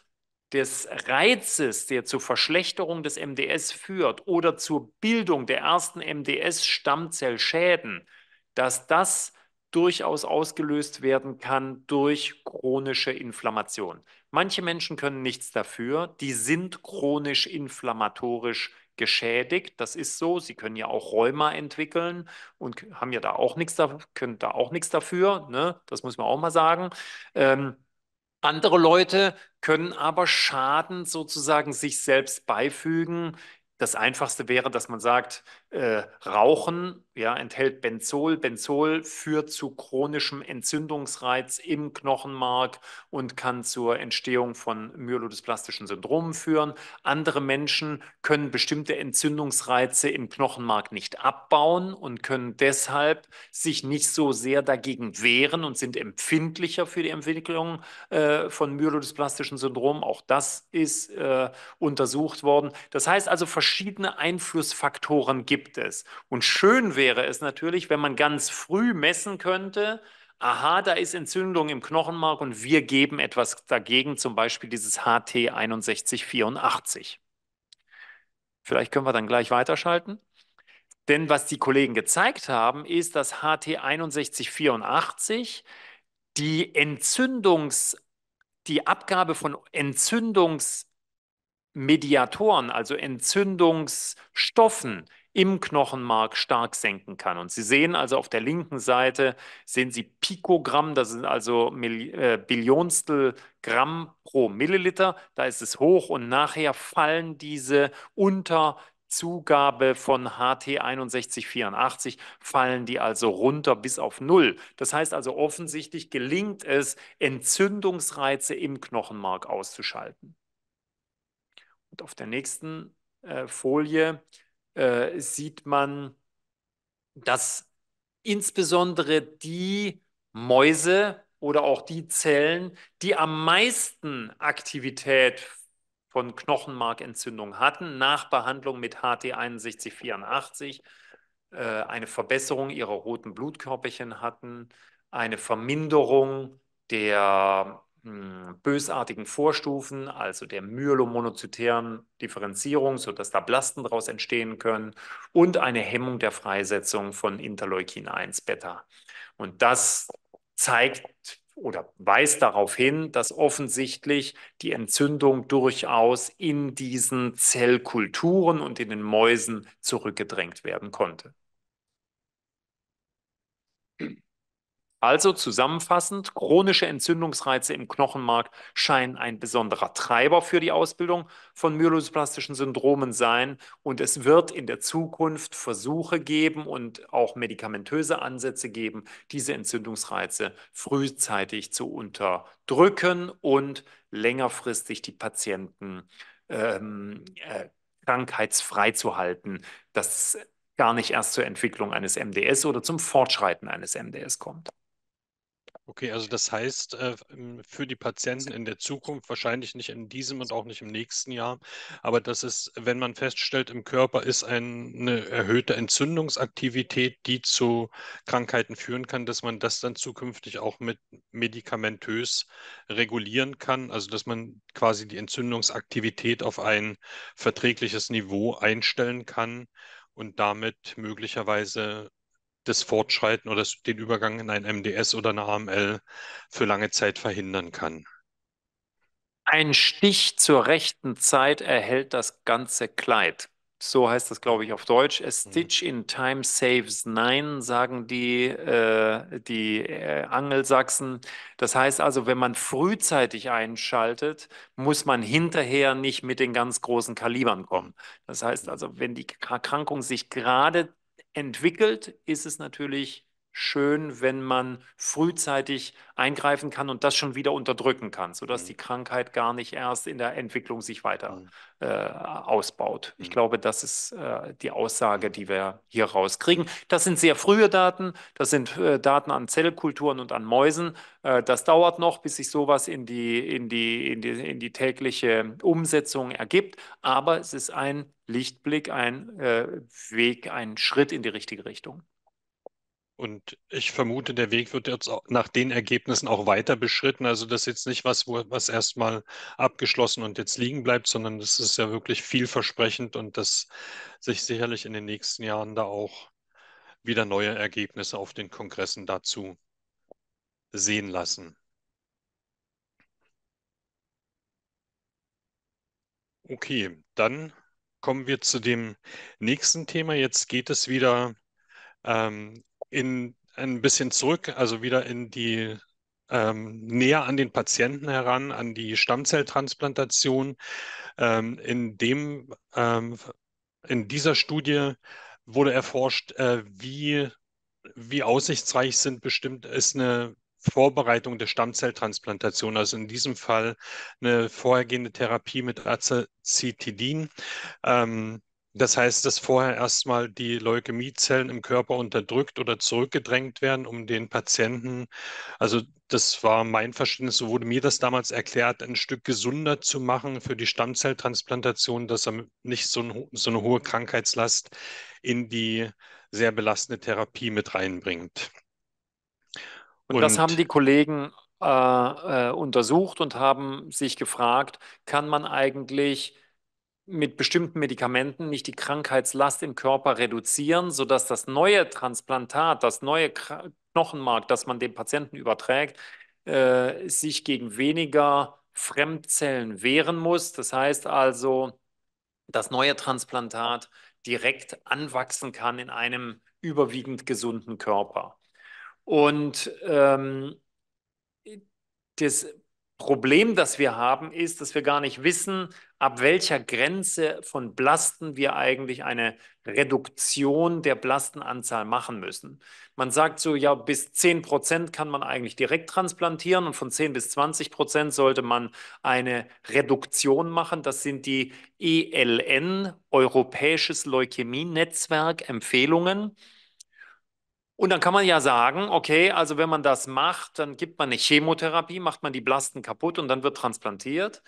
des Reizes, der zur Verschlechterung des MDS führt oder zur Bildung der ersten MDS-Stammzellschäden, dass das durchaus ausgelöst werden kann durch chronische Inflammation. Manche Menschen können nichts dafür, die sind chronisch inflammatorisch geschädigt. Das ist so. Sie können ja auch Rheuma entwickeln und haben ja da auch nichts, da, können da auch nichts dafür. Ne? Das muss man auch mal sagen. Ähm, andere Leute können aber Schaden sozusagen sich selbst beifügen. Das Einfachste wäre, dass man sagt, äh, Rauchen ja, enthält Benzol. Benzol führt zu chronischem Entzündungsreiz im Knochenmark und kann zur Entstehung von myelodysplastische Syndromen führen. Andere Menschen können bestimmte Entzündungsreize im Knochenmark nicht abbauen und können deshalb sich nicht so sehr dagegen wehren und sind empfindlicher für die Entwicklung äh, von myelodysplastische Syndromen. Auch das ist äh, untersucht worden. Das heißt also, verschiedene Einflussfaktoren gibt gibt es. Und schön wäre es natürlich, wenn man ganz früh messen könnte, aha, da ist Entzündung im Knochenmark und wir geben etwas dagegen, zum Beispiel dieses HT 6184. Vielleicht können wir dann gleich weiterschalten. Denn was die Kollegen gezeigt haben, ist, dass HT 6184 die Entzündungs, die Abgabe von Entzündungsmediatoren, also Entzündungsstoffen, im Knochenmark stark senken kann. Und Sie sehen also auf der linken Seite, sehen Sie Pikogramm, das sind also Mil äh, Billionstel Gramm pro Milliliter, da ist es hoch und nachher fallen diese unter Zugabe von HT 6184 fallen die also runter bis auf Null. Das heißt also offensichtlich gelingt es, Entzündungsreize im Knochenmark auszuschalten. Und auf der nächsten äh, Folie äh, sieht man, dass insbesondere die Mäuse oder auch die Zellen, die am meisten Aktivität von Knochenmarkentzündung hatten, nach Behandlung mit HT6184 äh, eine Verbesserung ihrer roten Blutkörperchen hatten, eine Verminderung der hm, bösartigen Vorstufen, also der myelomonozytären Differenzierung, sodass da Blasten daraus entstehen können und eine Hemmung der Freisetzung von Interleukin 1 Beta. Und das zeigt oder weist darauf hin, dass offensichtlich die Entzündung durchaus in diesen Zellkulturen und in den Mäusen zurückgedrängt werden konnte. Also zusammenfassend, chronische Entzündungsreize im Knochenmark scheinen ein besonderer Treiber für die Ausbildung von myelosoplastischen Syndromen sein und es wird in der Zukunft Versuche geben und auch medikamentöse Ansätze geben, diese Entzündungsreize frühzeitig zu unterdrücken und längerfristig die Patienten ähm, äh, krankheitsfrei zu halten. Das gar nicht erst zur Entwicklung eines MDS oder zum Fortschreiten eines MDS kommt. Okay, also das heißt, äh, ähm, für die Patienten in der Zukunft, wahrscheinlich nicht in diesem und auch nicht im nächsten Jahr, aber das ist, wenn man feststellt, im Körper ist eine erhöhte Entzündungsaktivität, die zu Krankheiten führen kann, dass man das dann zukünftig auch mit medikamentös regulieren kann, also dass man quasi die Entzündungsaktivität auf ein verträgliches Niveau einstellen kann und damit möglicherweise das Fortschreiten oder den Übergang in ein MDS oder eine AML für lange Zeit verhindern kann. Ein Stich zur rechten Zeit erhält das ganze Kleid. So heißt das, glaube ich, auf Deutsch. A mhm. stitch in time saves nine, sagen die, äh, die äh, Angelsachsen. Das heißt also, wenn man frühzeitig einschaltet, muss man hinterher nicht mit den ganz großen Kalibern kommen. Das heißt also, wenn die Erkrankung sich gerade entwickelt, ist es natürlich schön, wenn man frühzeitig eingreifen kann und das schon wieder unterdrücken kann, sodass mhm. die Krankheit gar nicht erst in der Entwicklung sich weiter mhm. äh, ausbaut. Ich mhm. glaube, das ist äh, die Aussage, mhm. die wir hier rauskriegen. Das sind sehr frühe Daten, das sind äh, Daten an Zellkulturen und an Mäusen. Äh, das dauert noch, bis sich sowas in die, in, die, in, die, in die tägliche Umsetzung ergibt, aber es ist ein Lichtblick, ein äh, Weg, ein Schritt in die richtige Richtung. Und ich vermute, der Weg wird jetzt nach den Ergebnissen auch weiter beschritten. Also das ist jetzt nicht was, was erstmal abgeschlossen und jetzt liegen bleibt, sondern das ist ja wirklich vielversprechend und dass sich sicherlich in den nächsten Jahren da auch wieder neue Ergebnisse auf den Kongressen dazu sehen lassen. Okay, dann kommen wir zu dem nächsten Thema. Jetzt geht es wieder ähm, in ein bisschen zurück, also wieder in die ähm, näher an den Patienten heran, an die Stammzelltransplantation. Ähm, in dem ähm, in dieser Studie wurde erforscht, äh, wie wie aussichtsreich sind bestimmt ist eine Vorbereitung der Stammzelltransplantation, also in diesem Fall eine vorhergehende Therapie mit Acetidin. Ähm, das heißt, dass vorher erstmal die Leukämiezellen im Körper unterdrückt oder zurückgedrängt werden, um den Patienten, also das war mein Verständnis, so wurde mir das damals erklärt, ein Stück gesunder zu machen für die Stammzelltransplantation, dass er nicht so, ein, so eine hohe Krankheitslast in die sehr belastende Therapie mit reinbringt. Und, und das haben die Kollegen äh, äh, untersucht und haben sich gefragt, kann man eigentlich mit bestimmten Medikamenten nicht die Krankheitslast im Körper reduzieren, sodass das neue Transplantat, das neue Knochenmark, das man dem Patienten überträgt, äh, sich gegen weniger Fremdzellen wehren muss. Das heißt also, das neue Transplantat direkt anwachsen kann in einem überwiegend gesunden Körper. Und ähm, das Problem, das wir haben, ist, dass wir gar nicht wissen, ab welcher Grenze von Blasten wir eigentlich eine Reduktion der Blastenanzahl machen müssen. Man sagt so, ja, bis 10 Prozent kann man eigentlich direkt transplantieren und von 10 bis 20 Prozent sollte man eine Reduktion machen. Das sind die ELN, Europäisches Leukämienetzwerk Empfehlungen. Und dann kann man ja sagen, okay, also wenn man das macht, dann gibt man eine Chemotherapie, macht man die Blasten kaputt und dann wird transplantiert.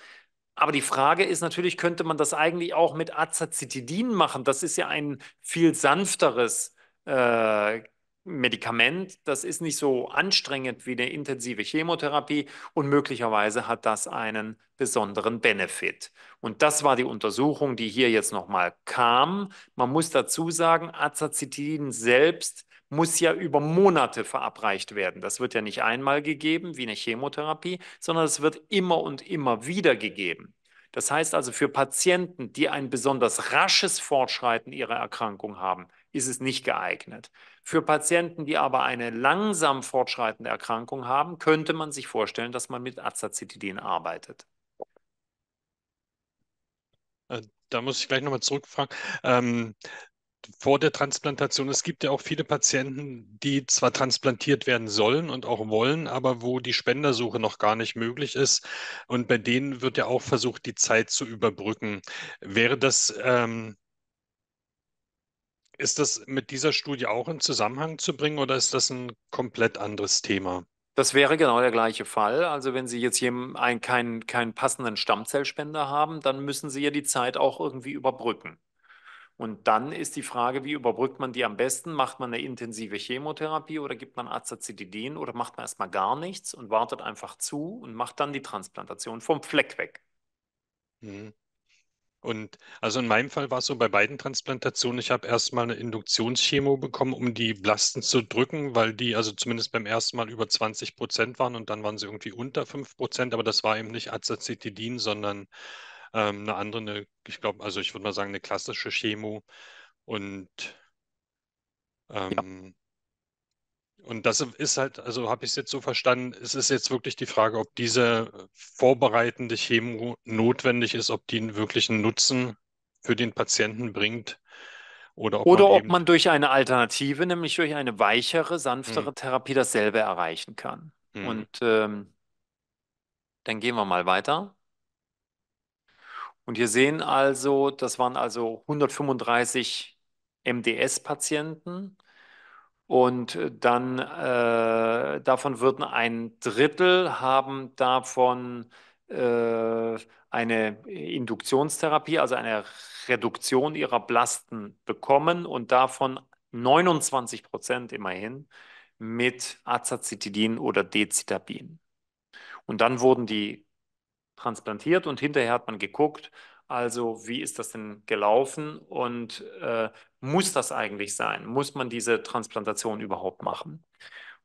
Aber die Frage ist natürlich, könnte man das eigentlich auch mit Azacitidin machen? Das ist ja ein viel sanfteres äh, Medikament. Das ist nicht so anstrengend wie eine intensive Chemotherapie und möglicherweise hat das einen besonderen Benefit. Und das war die Untersuchung, die hier jetzt nochmal kam. Man muss dazu sagen, Azacitidin selbst muss ja über Monate verabreicht werden. Das wird ja nicht einmal gegeben wie eine Chemotherapie, sondern es wird immer und immer wieder gegeben. Das heißt also, für Patienten, die ein besonders rasches Fortschreiten ihrer Erkrankung haben, ist es nicht geeignet. Für Patienten, die aber eine langsam fortschreitende Erkrankung haben, könnte man sich vorstellen, dass man mit Azacitidin arbeitet. Äh, da muss ich gleich nochmal zurückfragen. Ähm, vor der Transplantation. Es gibt ja auch viele Patienten, die zwar transplantiert werden sollen und auch wollen, aber wo die Spendersuche noch gar nicht möglich ist. Und bei denen wird ja auch versucht, die Zeit zu überbrücken. Wäre das, ähm, ist das mit dieser Studie auch in Zusammenhang zu bringen oder ist das ein komplett anderes Thema? Das wäre genau der gleiche Fall. Also wenn Sie jetzt einen, keinen, keinen passenden Stammzellspender haben, dann müssen Sie ja die Zeit auch irgendwie überbrücken. Und dann ist die Frage, wie überbrückt man die am besten? Macht man eine intensive Chemotherapie oder gibt man Azacitidin oder macht man erstmal gar nichts und wartet einfach zu und macht dann die Transplantation vom Fleck weg? Mhm. Und also in meinem Fall war es so bei beiden Transplantationen, ich habe erstmal eine Induktionschemo bekommen, um die Blasten zu drücken, weil die also zumindest beim ersten Mal über 20 Prozent waren und dann waren sie irgendwie unter 5 Prozent, aber das war eben nicht Azacitidin, sondern ähm, eine andere, eine, ich glaube, also ich würde mal sagen, eine klassische Chemo. Und ähm, ja. Und das ist halt, also habe ich es jetzt so verstanden, es ist jetzt wirklich die Frage, ob diese vorbereitende Chemo notwendig ist, ob die einen wirklichen Nutzen für den Patienten bringt. Oder ob, oder man, ob man durch eine Alternative, nämlich durch eine weichere, sanftere hm. Therapie dasselbe erreichen kann. Hm. Und ähm, dann gehen wir mal weiter. Und hier sehen also, das waren also 135 MDS-Patienten. Und äh, dann äh, davon würden ein Drittel haben davon äh, eine Induktionstherapie, also eine Reduktion ihrer Blasten bekommen und davon 29 Prozent immerhin mit Azacitidin oder Dezitabin. Und dann wurden die transplantiert und hinterher hat man geguckt, also wie ist das denn gelaufen und äh, muss das eigentlich sein? Muss man diese Transplantation überhaupt machen?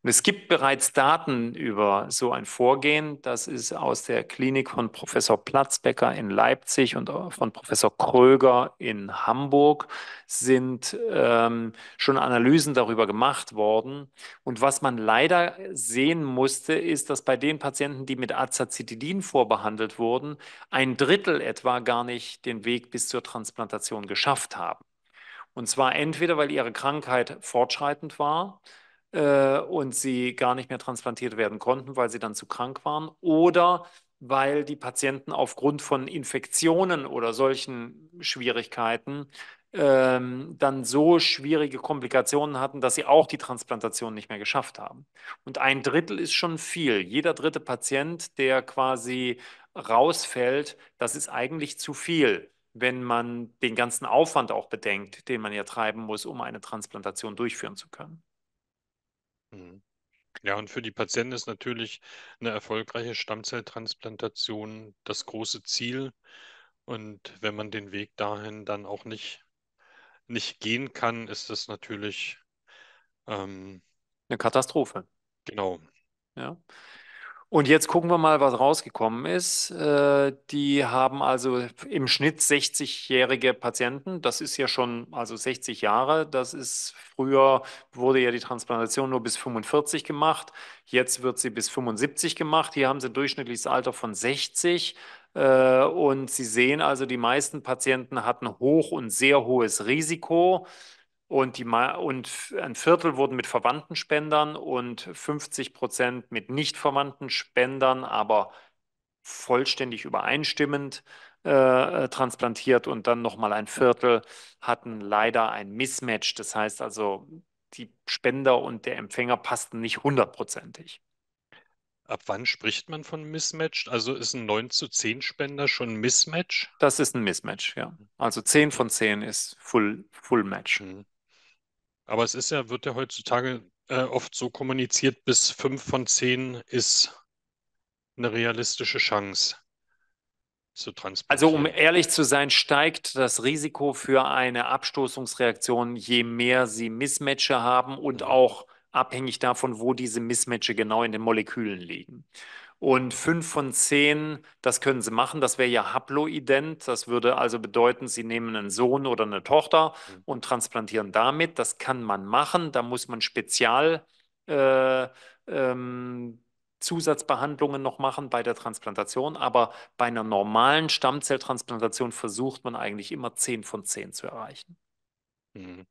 Und es gibt bereits Daten über so ein Vorgehen. Das ist aus der Klinik von Professor Platzbecker in Leipzig und von Professor Kröger in Hamburg sind ähm, schon Analysen darüber gemacht worden. Und was man leider sehen musste, ist, dass bei den Patienten, die mit Azacitidin vorbehandelt wurden, ein Drittel etwa gar nicht den Weg bis zur Transplantation geschafft haben. Und zwar entweder, weil ihre Krankheit fortschreitend war, äh, und sie gar nicht mehr transplantiert werden konnten, weil sie dann zu krank waren oder weil die Patienten aufgrund von Infektionen oder solchen Schwierigkeiten ähm, dann so schwierige Komplikationen hatten, dass sie auch die Transplantation nicht mehr geschafft haben. Und ein Drittel ist schon viel. Jeder dritte Patient, der quasi rausfällt, das ist eigentlich zu viel, wenn man den ganzen Aufwand auch bedenkt, den man ja treiben muss, um eine Transplantation durchführen zu können. Mhm. Ja, und für die Patienten ist natürlich eine erfolgreiche Stammzelltransplantation das große Ziel. Und wenn man den Weg dahin dann auch nicht, nicht gehen kann, ist das natürlich ähm, eine Katastrophe. Genau. Ja. Und jetzt gucken wir mal, was rausgekommen ist. Äh, die haben also im Schnitt 60-jährige Patienten. Das ist ja schon, also 60 Jahre. Das ist früher wurde ja die Transplantation nur bis 45 gemacht. Jetzt wird sie bis 75 gemacht. Hier haben sie ein durchschnittliches Alter von 60. Äh, und Sie sehen also, die meisten Patienten hatten hoch und sehr hohes Risiko. Und, die, und ein Viertel wurden mit verwandten Spendern und 50 Prozent mit nicht verwandten Spendern, aber vollständig übereinstimmend äh, äh transplantiert. Und dann nochmal ein Viertel hatten leider ein Mismatch. Das heißt also, die Spender und der Empfänger passten nicht hundertprozentig. Ab wann spricht man von Mismatch? Also ist ein 9 zu 10 Spender schon Mismatch? Das ist ein Mismatch, ja. Also 10 von 10 ist Full, Full Match. Mhm. Aber es ist ja, wird ja heutzutage äh, oft so kommuniziert, bis 5 von 10 ist eine realistische Chance zu transportieren. Also um ehrlich zu sein, steigt das Risiko für eine Abstoßungsreaktion, je mehr sie Mismatche haben und mhm. auch abhängig davon, wo diese Mismatche genau in den Molekülen liegen. Und fünf von zehn, das können sie machen. Das wäre ja haploident. Das würde also bedeuten, sie nehmen einen Sohn oder eine Tochter mhm. und transplantieren damit. Das kann man machen. Da muss man spezial äh, ähm, Zusatzbehandlungen noch machen bei der Transplantation, aber bei einer normalen Stammzelltransplantation versucht man eigentlich immer zehn von zehn zu erreichen. Mhm.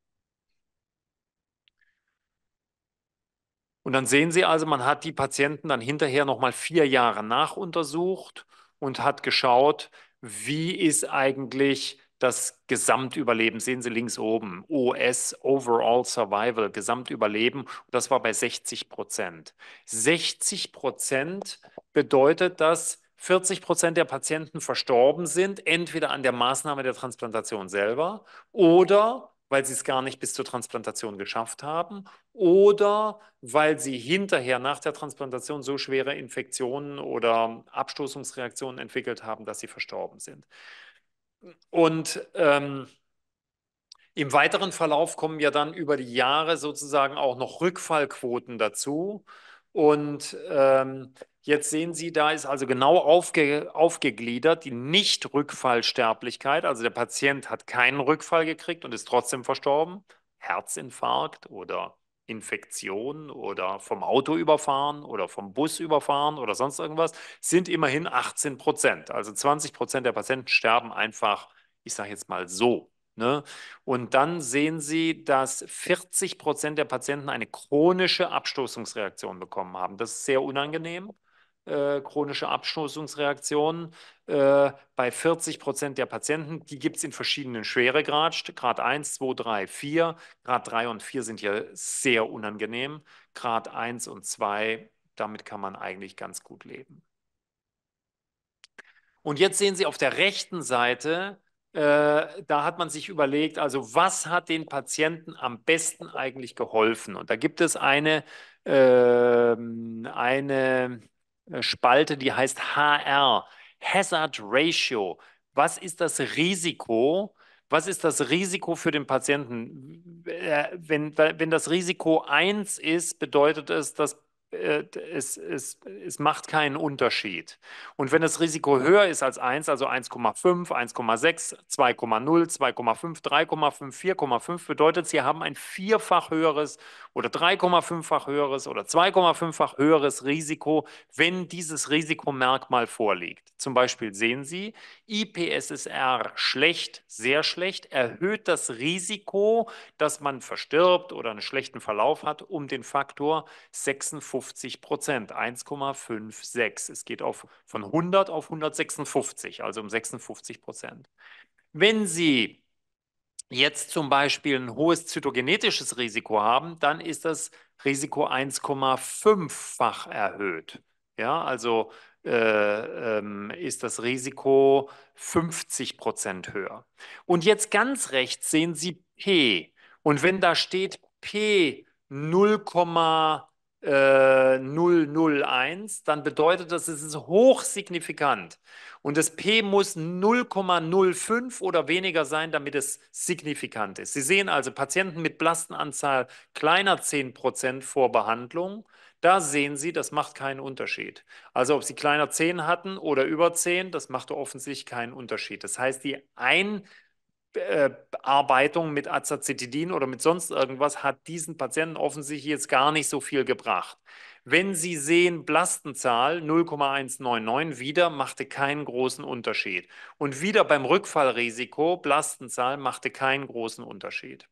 Und dann sehen Sie also, man hat die Patienten dann hinterher nochmal vier Jahre nachuntersucht und hat geschaut, wie ist eigentlich das Gesamtüberleben, sehen Sie links oben, OS, Overall Survival, Gesamtüberleben, das war bei 60 Prozent. 60 Prozent bedeutet, dass 40 Prozent der Patienten verstorben sind, entweder an der Maßnahme der Transplantation selber oder weil sie es gar nicht bis zur Transplantation geschafft haben oder weil sie hinterher nach der Transplantation so schwere Infektionen oder Abstoßungsreaktionen entwickelt haben, dass sie verstorben sind. Und ähm, im weiteren Verlauf kommen ja dann über die Jahre sozusagen auch noch Rückfallquoten dazu, und ähm, jetzt sehen Sie, da ist also genau aufge aufgegliedert die Nicht-Rückfallsterblichkeit. Also der Patient hat keinen Rückfall gekriegt und ist trotzdem verstorben. Herzinfarkt oder Infektion oder vom Auto überfahren oder vom Bus überfahren oder sonst irgendwas, sind immerhin 18 Prozent. Also 20 Prozent der Patienten sterben einfach, ich sage jetzt mal so, Ne? Und dann sehen Sie, dass 40 Prozent der Patienten eine chronische Abstoßungsreaktion bekommen haben. Das ist sehr unangenehm. Äh, chronische Abstoßungsreaktionen äh, bei 40 Prozent der Patienten. Die gibt es in verschiedenen Schweregrad. Grad 1, 2, 3, 4. Grad 3 und 4 sind ja sehr unangenehm. Grad 1 und 2, damit kann man eigentlich ganz gut leben. Und jetzt sehen Sie auf der rechten Seite äh, da hat man sich überlegt, also was hat den Patienten am besten eigentlich geholfen? Und da gibt es eine, ähm, äh, eine Spalte, die heißt HR, Hazard Ratio. Was ist das Risiko? Was ist das Risiko für den Patienten? Äh, wenn, wenn das Risiko 1 ist, bedeutet es, dass äh, es, es, es macht keinen Unterschied. Und wenn das Risiko höher ist als 1, also 1,5, 1,6, 2,0, 2,5, 3,5, 4,5, bedeutet, Sie haben ein vierfach höheres oder 3,5-fach höheres oder 2,5-fach höheres Risiko, wenn dieses Risikomerkmal vorliegt. Zum Beispiel sehen Sie, IPSSR schlecht, sehr schlecht, erhöht das Risiko, dass man verstirbt oder einen schlechten Verlauf hat, um den Faktor 56. 156 Prozent, 1,56. Es geht auf, von 100 auf 156, also um 56 Prozent. Wenn Sie jetzt zum Beispiel ein hohes zytogenetisches Risiko haben, dann ist das Risiko 1,5-fach erhöht. Ja, also äh, ähm, ist das Risiko 50 Prozent höher. Und jetzt ganz rechts sehen Sie P. Und wenn da steht P 0,5 001, dann bedeutet das, es ist hochsignifikant. Und das P muss 0,05 oder weniger sein, damit es signifikant ist. Sie sehen also Patienten mit Blastenanzahl kleiner 10% vor Behandlung. Da sehen Sie, das macht keinen Unterschied. Also ob Sie kleiner 10 hatten oder über 10, das macht offensichtlich keinen Unterschied. Das heißt, die ein Bearbeitung mit Azatidin oder mit sonst irgendwas hat diesen Patienten offensichtlich jetzt gar nicht so viel gebracht. Wenn Sie sehen, Blastenzahl 0,199 wieder machte keinen großen Unterschied. Und wieder beim Rückfallrisiko, Blastenzahl machte keinen großen Unterschied.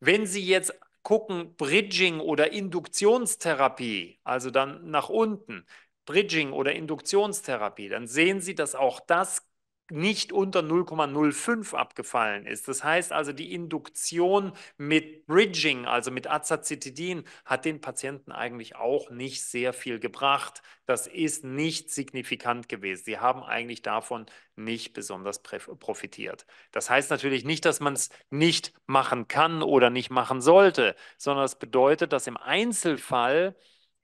Wenn Sie jetzt gucken, Bridging oder Induktionstherapie, also dann nach unten, Bridging oder Induktionstherapie, dann sehen Sie, dass auch das nicht unter 0,05 abgefallen ist. Das heißt also, die Induktion mit Bridging, also mit Azatitidin, hat den Patienten eigentlich auch nicht sehr viel gebracht. Das ist nicht signifikant gewesen. Sie haben eigentlich davon nicht besonders profitiert. Das heißt natürlich nicht, dass man es nicht machen kann oder nicht machen sollte, sondern es bedeutet, dass im Einzelfall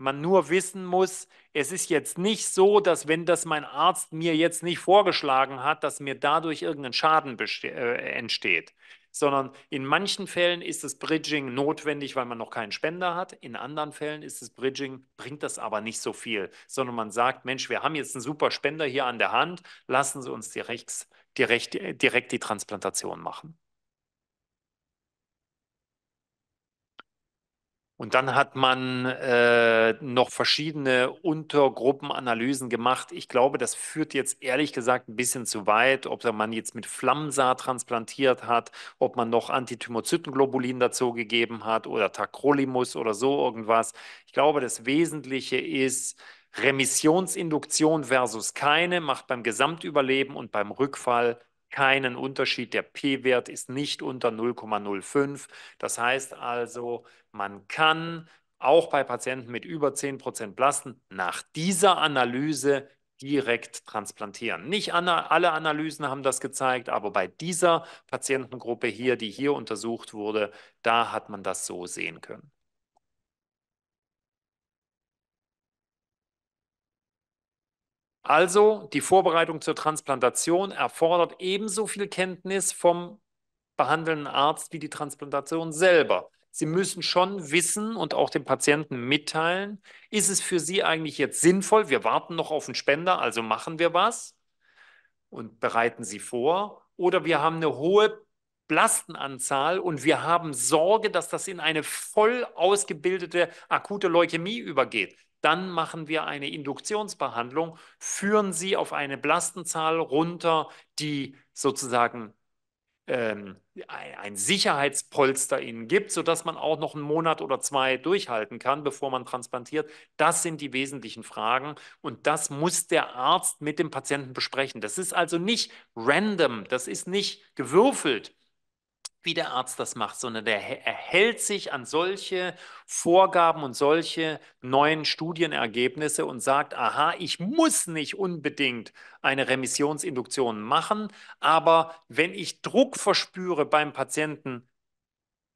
man nur wissen muss, es ist jetzt nicht so, dass wenn das mein Arzt mir jetzt nicht vorgeschlagen hat, dass mir dadurch irgendein Schaden äh, entsteht. Sondern in manchen Fällen ist das Bridging notwendig, weil man noch keinen Spender hat. In anderen Fällen ist das Bridging, bringt das aber nicht so viel, sondern man sagt, Mensch, wir haben jetzt einen super Spender hier an der Hand, lassen Sie uns direkt, direkt, direkt die Transplantation machen. Und dann hat man äh, noch verschiedene Untergruppenanalysen gemacht. Ich glaube, das führt jetzt ehrlich gesagt ein bisschen zu weit, ob man jetzt mit Flammsaat transplantiert hat, ob man noch Antithymozytenglobulin dazu gegeben hat oder Tacrolimus oder so irgendwas. Ich glaube, das Wesentliche ist, Remissionsinduktion versus keine macht beim Gesamtüberleben und beim Rückfall keinen Unterschied. Der P-Wert ist nicht unter 0,05. Das heißt also, man kann auch bei Patienten mit über 10% Blasten nach dieser Analyse direkt transplantieren. Nicht alle Analysen haben das gezeigt, aber bei dieser Patientengruppe hier, die hier untersucht wurde, da hat man das so sehen können. Also die Vorbereitung zur Transplantation erfordert ebenso viel Kenntnis vom behandelnden Arzt wie die Transplantation selber. Sie müssen schon wissen und auch dem Patienten mitteilen, ist es für Sie eigentlich jetzt sinnvoll, wir warten noch auf den Spender, also machen wir was und bereiten Sie vor, oder wir haben eine hohe Blastenanzahl und wir haben Sorge, dass das in eine voll ausgebildete akute Leukämie übergeht. Dann machen wir eine Induktionsbehandlung, führen sie auf eine Blastenzahl runter, die sozusagen ähm, ein Sicherheitspolster ihnen gibt, sodass man auch noch einen Monat oder zwei durchhalten kann, bevor man transplantiert. Das sind die wesentlichen Fragen und das muss der Arzt mit dem Patienten besprechen. Das ist also nicht random, das ist nicht gewürfelt, wie der Arzt das macht, sondern der erhält sich an solche Vorgaben und solche neuen Studienergebnisse und sagt, aha, ich muss nicht unbedingt eine Remissionsinduktion machen, aber wenn ich Druck verspüre beim Patienten,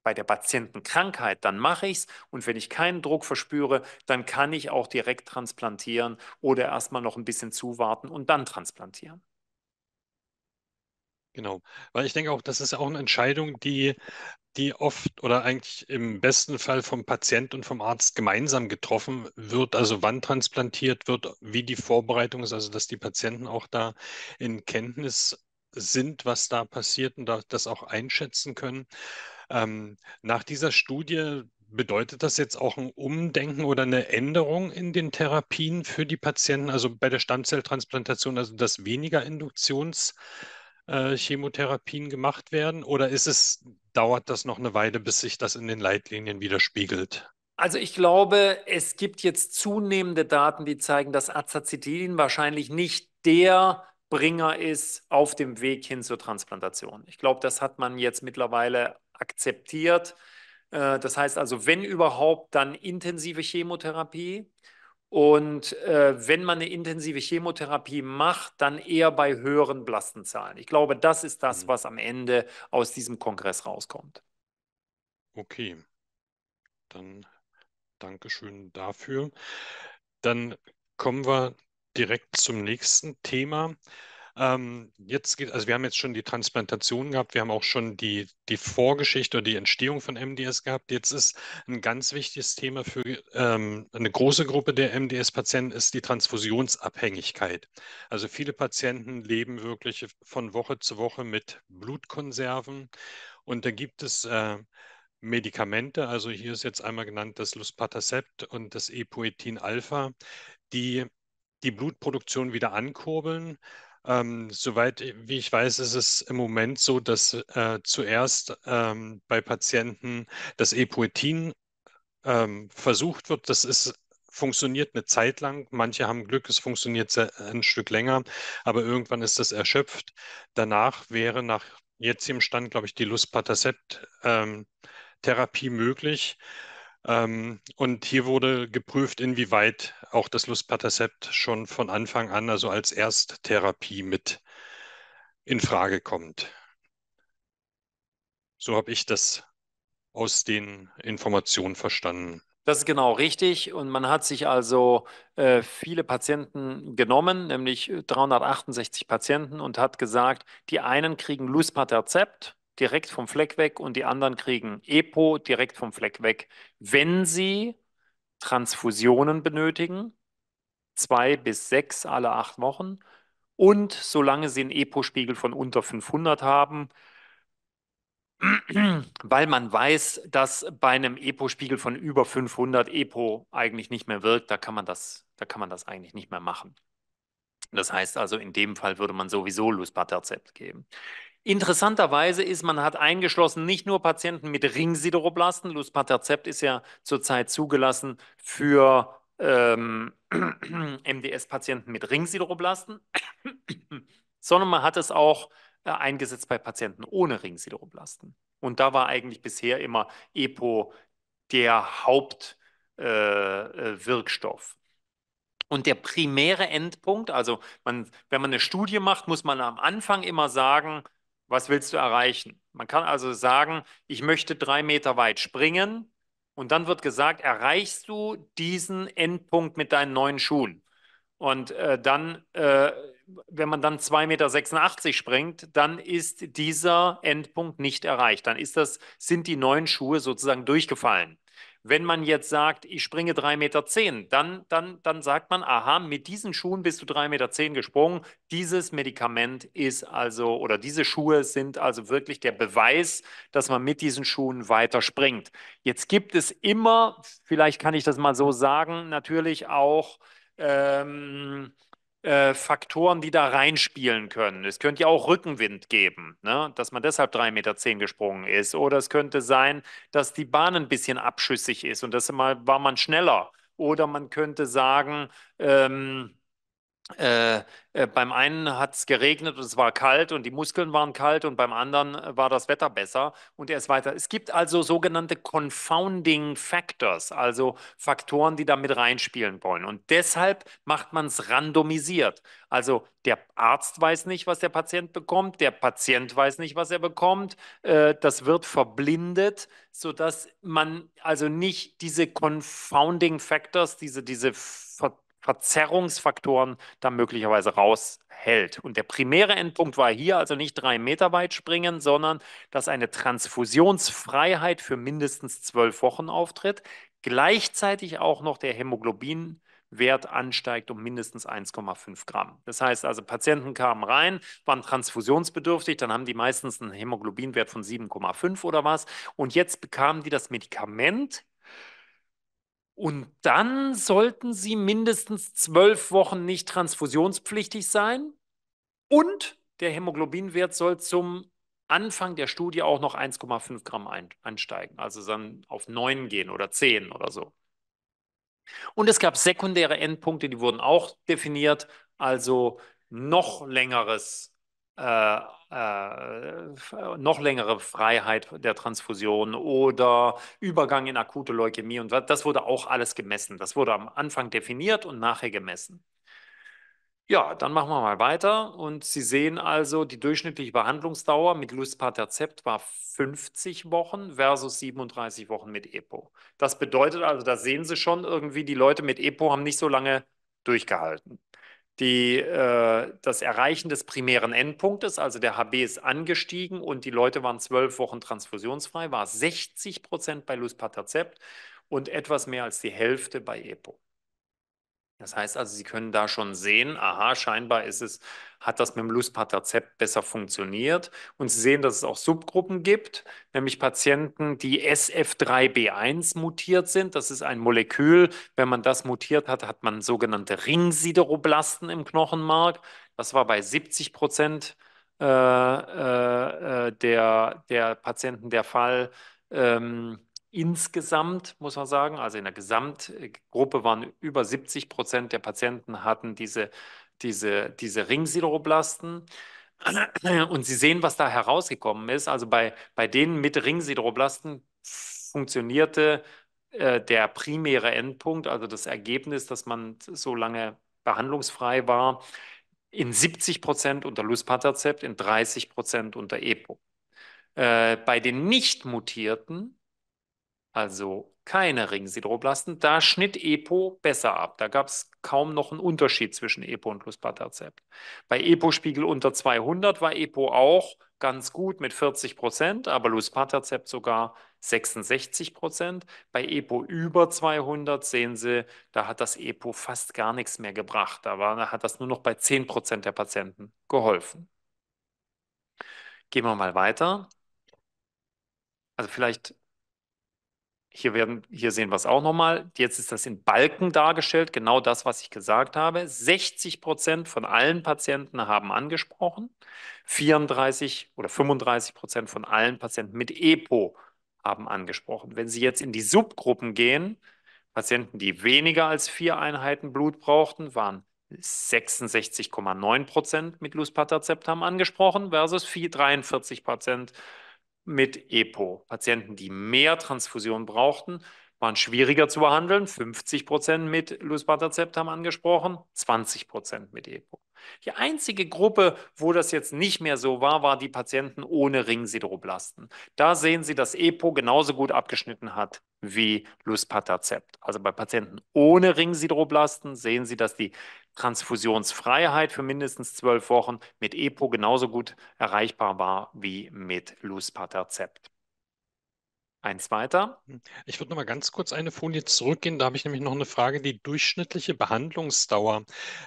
bei der Patientenkrankheit, dann mache ich es. Und wenn ich keinen Druck verspüre, dann kann ich auch direkt transplantieren oder erstmal noch ein bisschen zuwarten und dann transplantieren. Genau, weil ich denke auch, das ist auch eine Entscheidung, die, die oft oder eigentlich im besten Fall vom Patient und vom Arzt gemeinsam getroffen wird, also wann transplantiert wird, wie die Vorbereitung ist, also dass die Patienten auch da in Kenntnis sind, was da passiert und das auch einschätzen können. Ähm, nach dieser Studie Bedeutet das jetzt auch ein Umdenken oder eine Änderung in den Therapien für die Patienten, also bei der Stammzelltransplantation, also dass weniger Induktions- äh, Chemotherapien gemacht werden? Oder ist es, dauert das noch eine Weile, bis sich das in den Leitlinien widerspiegelt? Also ich glaube, es gibt jetzt zunehmende Daten, die zeigen, dass Azacitidin wahrscheinlich nicht der Bringer ist auf dem Weg hin zur Transplantation. Ich glaube, das hat man jetzt mittlerweile akzeptiert. Äh, das heißt also, wenn überhaupt, dann intensive Chemotherapie. Und äh, wenn man eine intensive Chemotherapie macht, dann eher bei höheren Blastenzahlen. Ich glaube, das ist das, mhm. was am Ende aus diesem Kongress rauskommt. Okay, dann Dankeschön dafür. Dann kommen wir direkt zum nächsten Thema. Ähm, jetzt geht, also wir haben jetzt schon die Transplantation gehabt, wir haben auch schon die, die Vorgeschichte oder die Entstehung von MDS gehabt. Jetzt ist ein ganz wichtiges Thema für ähm, eine große Gruppe der MDS-Patienten ist die Transfusionsabhängigkeit. Also viele Patienten leben wirklich von Woche zu Woche mit Blutkonserven und da gibt es äh, Medikamente, also hier ist jetzt einmal genannt das Luspatercept und das Epoetin Alpha, die die Blutproduktion wieder ankurbeln, ähm, soweit äh, wie ich weiß, ist es im Moment so, dass äh, zuerst ähm, bei Patienten das Epoetin ähm, versucht wird. Das ist funktioniert eine Zeit lang. Manche haben Glück, es funktioniert äh, ein Stück länger, aber irgendwann ist das erschöpft. Danach wäre nach jetzigem Stand, glaube ich, die Lust-Patacept-Therapie ähm, möglich. Ähm, und hier wurde geprüft, inwieweit auch das Lustpartacept schon von Anfang an, also als Ersttherapie mit in Frage kommt. So habe ich das aus den Informationen verstanden. Das ist genau richtig. Und man hat sich also äh, viele Patienten genommen, nämlich 368 äh, Patienten, und hat gesagt, die einen kriegen Luspatercept, direkt vom Fleck weg und die anderen kriegen EPO direkt vom Fleck weg, wenn sie Transfusionen benötigen, zwei bis sechs alle acht Wochen und solange sie einen EPO-Spiegel von unter 500 haben, weil man weiß, dass bei einem EPO-Spiegel von über 500 EPO eigentlich nicht mehr wirkt, da kann man das, da kann man das eigentlich nicht mehr machen. Das heißt also, in dem Fall würde man sowieso Luspatercept geben. Interessanterweise ist, man hat eingeschlossen nicht nur Patienten mit Ringsideroblasten, Luspatercept ist ja zurzeit zugelassen für ähm, MDS-Patienten mit Ringsideroblasten, sondern man hat es auch äh, eingesetzt bei Patienten ohne Ringsideroblasten. Und da war eigentlich bisher immer EPO der Hauptwirkstoff. Äh, äh und der primäre Endpunkt, also man, wenn man eine Studie macht, muss man am Anfang immer sagen, was willst du erreichen? Man kann also sagen, ich möchte drei Meter weit springen und dann wird gesagt, erreichst du diesen Endpunkt mit deinen neuen Schuhen? Und äh, dann, äh, wenn man dann 2,86 Meter springt, dann ist dieser Endpunkt nicht erreicht. Dann ist das, sind die neuen Schuhe sozusagen durchgefallen. Wenn man jetzt sagt, ich springe 3,10 Meter, dann, dann, dann sagt man, aha, mit diesen Schuhen bist du 3,10 Meter gesprungen. Dieses Medikament ist also, oder diese Schuhe sind also wirklich der Beweis, dass man mit diesen Schuhen weiter springt. Jetzt gibt es immer, vielleicht kann ich das mal so sagen, natürlich auch ähm, äh, Faktoren, die da reinspielen können. Es könnte ja auch Rückenwind geben, ne? dass man deshalb 3,10 Meter zehn gesprungen ist. Oder es könnte sein, dass die Bahn ein bisschen abschüssig ist und das war man schneller. Oder man könnte sagen, ähm, äh, äh, beim einen hat es geregnet und es war kalt und die Muskeln waren kalt und beim anderen äh, war das Wetter besser und er ist weiter. Es gibt also sogenannte Confounding Factors, also Faktoren, die da mit reinspielen wollen. Und deshalb macht man es randomisiert. Also der Arzt weiß nicht, was der Patient bekommt, der Patient weiß nicht, was er bekommt. Äh, das wird verblindet, sodass man also nicht diese Confounding Factors, diese, diese Ver Verzerrungsfaktoren dann möglicherweise raushält. Und der primäre Endpunkt war hier also nicht drei Meter weit springen, sondern dass eine Transfusionsfreiheit für mindestens zwölf Wochen auftritt, gleichzeitig auch noch der Hämoglobin Wert ansteigt um mindestens 1,5 Gramm. Das heißt also, Patienten kamen rein, waren transfusionsbedürftig, dann haben die meistens einen Hämoglobinwert von 7,5 oder was. Und jetzt bekamen die das Medikament und dann sollten sie mindestens zwölf Wochen nicht transfusionspflichtig sein. Und der Hämoglobinwert soll zum Anfang der Studie auch noch 1,5 Gramm ein, ansteigen, also dann auf 9 gehen oder 10 oder so. Und es gab sekundäre Endpunkte, die wurden auch definiert, also noch längeres äh, äh, noch längere Freiheit der Transfusion oder Übergang in akute Leukämie und das wurde auch alles gemessen. Das wurde am Anfang definiert und nachher gemessen. Ja, dann machen wir mal weiter. Und Sie sehen also, die durchschnittliche Behandlungsdauer mit Luspatercept war 50 Wochen versus 37 Wochen mit EPO. Das bedeutet also, da sehen Sie schon irgendwie, die Leute mit EPO haben nicht so lange durchgehalten die, äh, das Erreichen des primären Endpunktes, also der HB ist angestiegen und die Leute waren zwölf Wochen transfusionsfrei, war 60 Prozent bei Luspatercept und etwas mehr als die Hälfte bei EPO. Das heißt also, Sie können da schon sehen, aha, scheinbar ist es, hat das mit dem Luspatercept besser funktioniert. Und Sie sehen, dass es auch Subgruppen gibt, nämlich Patienten, die SF3B1 mutiert sind. Das ist ein Molekül. Wenn man das mutiert hat, hat man sogenannte Ringsideroblasten im Knochenmark. Das war bei 70 Prozent äh, äh, äh, der, der Patienten der Fall. Ähm, insgesamt, muss man sagen, also in der Gesamtgruppe waren über 70 Prozent der Patienten hatten diese, diese, diese Ringsideroblasten. Und Sie sehen, was da herausgekommen ist. Also bei, bei denen mit Ringsideroblasten funktionierte äh, der primäre Endpunkt, also das Ergebnis, dass man so lange behandlungsfrei war, in 70 Prozent unter Luspatercept, in 30 Prozent unter EPO. Äh, bei den nicht mutierten also keine Ringsideroblasten, da schnitt EPO besser ab. Da gab es kaum noch einen Unterschied zwischen EPO und Luspatercept. Bei EPO-Spiegel unter 200 war EPO auch ganz gut mit 40 Prozent, aber Luspatercept sogar 66 Prozent. Bei EPO über 200 sehen Sie, da hat das EPO fast gar nichts mehr gebracht. Da, war, da hat das nur noch bei 10 Prozent der Patienten geholfen. Gehen wir mal weiter. Also vielleicht hier, werden, hier sehen wir es auch nochmal. Jetzt ist das in Balken dargestellt, genau das, was ich gesagt habe. 60 Prozent von allen Patienten haben angesprochen. 34 oder 35 Prozent von allen Patienten mit EPO haben angesprochen. Wenn Sie jetzt in die Subgruppen gehen, Patienten, die weniger als vier Einheiten Blut brauchten, waren 66,9 Prozent mit Luspatercept haben angesprochen versus 43 Prozent mit EPO. Patienten, die mehr Transfusion brauchten, waren schwieriger zu behandeln. 50 Prozent mit Luspatercept haben angesprochen, 20 Prozent mit EPO. Die einzige Gruppe, wo das jetzt nicht mehr so war, war die Patienten ohne Ringsideroblasten. Da sehen Sie, dass EPO genauso gut abgeschnitten hat wie Luspatercept. Also bei Patienten ohne Ringsideroblasten sehen Sie, dass die Transfusionsfreiheit für mindestens zwölf Wochen mit EPO genauso gut erreichbar war wie mit Luspatercept. Ein zweiter. Ich würde noch mal ganz kurz eine Folie zurückgehen. Da habe ich nämlich noch eine Frage. Die durchschnittliche Behandlungsdauer.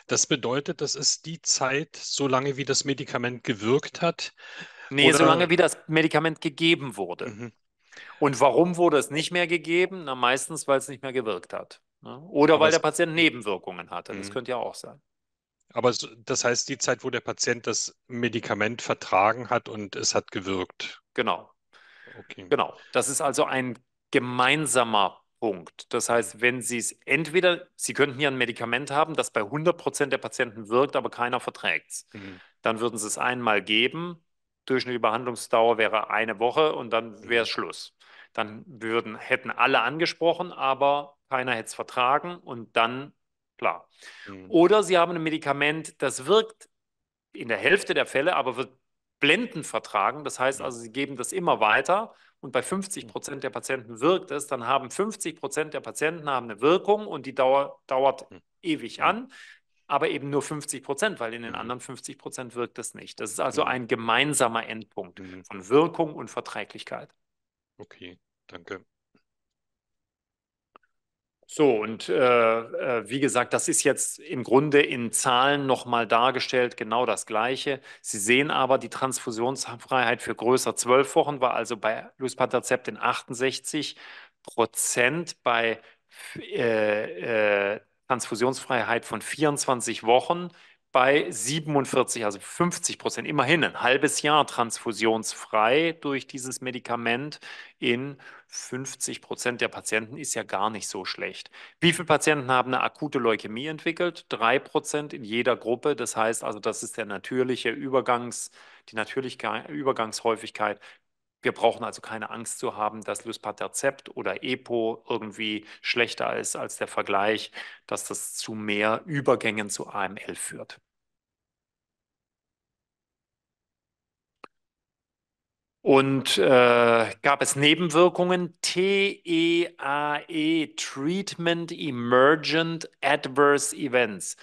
Das bedeutet, das ist die Zeit, solange wie das Medikament gewirkt hat. Nee, oder... solange wie das Medikament gegeben wurde. Mhm. Und warum wurde es nicht mehr gegeben? Na, meistens, weil es nicht mehr gewirkt hat. Ne? Oder Aber weil der Patient Nebenwirkungen hatte. Das mhm. könnte ja auch sein. Aber das heißt, die Zeit, wo der Patient das Medikament vertragen hat und es hat gewirkt. Genau. Okay. Genau. Das ist also ein gemeinsamer Punkt. Das heißt, wenn Sie es entweder, Sie könnten hier ein Medikament haben, das bei 100 Prozent der Patienten wirkt, aber keiner verträgt es. Mhm. Dann würden Sie es einmal geben. Durchschnittliche Behandlungsdauer wäre eine Woche und dann mhm. wäre es Schluss. Dann würden, hätten alle angesprochen, aber keiner hätte es vertragen und dann klar. Mhm. Oder sie haben ein Medikament, das wirkt in der Hälfte der Fälle, aber wird blendend vertragen. Das heißt also, sie geben das immer weiter und bei 50 mhm. Prozent der Patienten wirkt es. Dann haben 50 Prozent der Patienten haben eine Wirkung und die dauer, dauert mhm. ewig an aber eben nur 50 Prozent, weil in den mhm. anderen 50 Prozent wirkt es nicht. Das ist also mhm. ein gemeinsamer Endpunkt von Wirkung und Verträglichkeit. Okay, danke. So, und äh, äh, wie gesagt, das ist jetzt im Grunde in Zahlen nochmal dargestellt, genau das Gleiche. Sie sehen aber, die Transfusionsfreiheit für größer zwölf Wochen war also bei Luspatercept in 68 Prozent, bei äh, äh, Transfusionsfreiheit von 24 Wochen bei 47, also 50 Prozent, immerhin ein halbes Jahr transfusionsfrei durch dieses Medikament in 50 Prozent der Patienten ist ja gar nicht so schlecht. Wie viele Patienten haben eine akute Leukämie entwickelt? Drei Prozent in jeder Gruppe. Das heißt also, das ist der natürliche Übergangs, die natürliche Übergangshäufigkeit wir brauchen also keine Angst zu haben, dass Luspatercept oder EPO irgendwie schlechter ist als der Vergleich, dass das zu mehr Übergängen zu AML führt. Und äh, gab es Nebenwirkungen? TEAE, e, Treatment Emergent Adverse Events,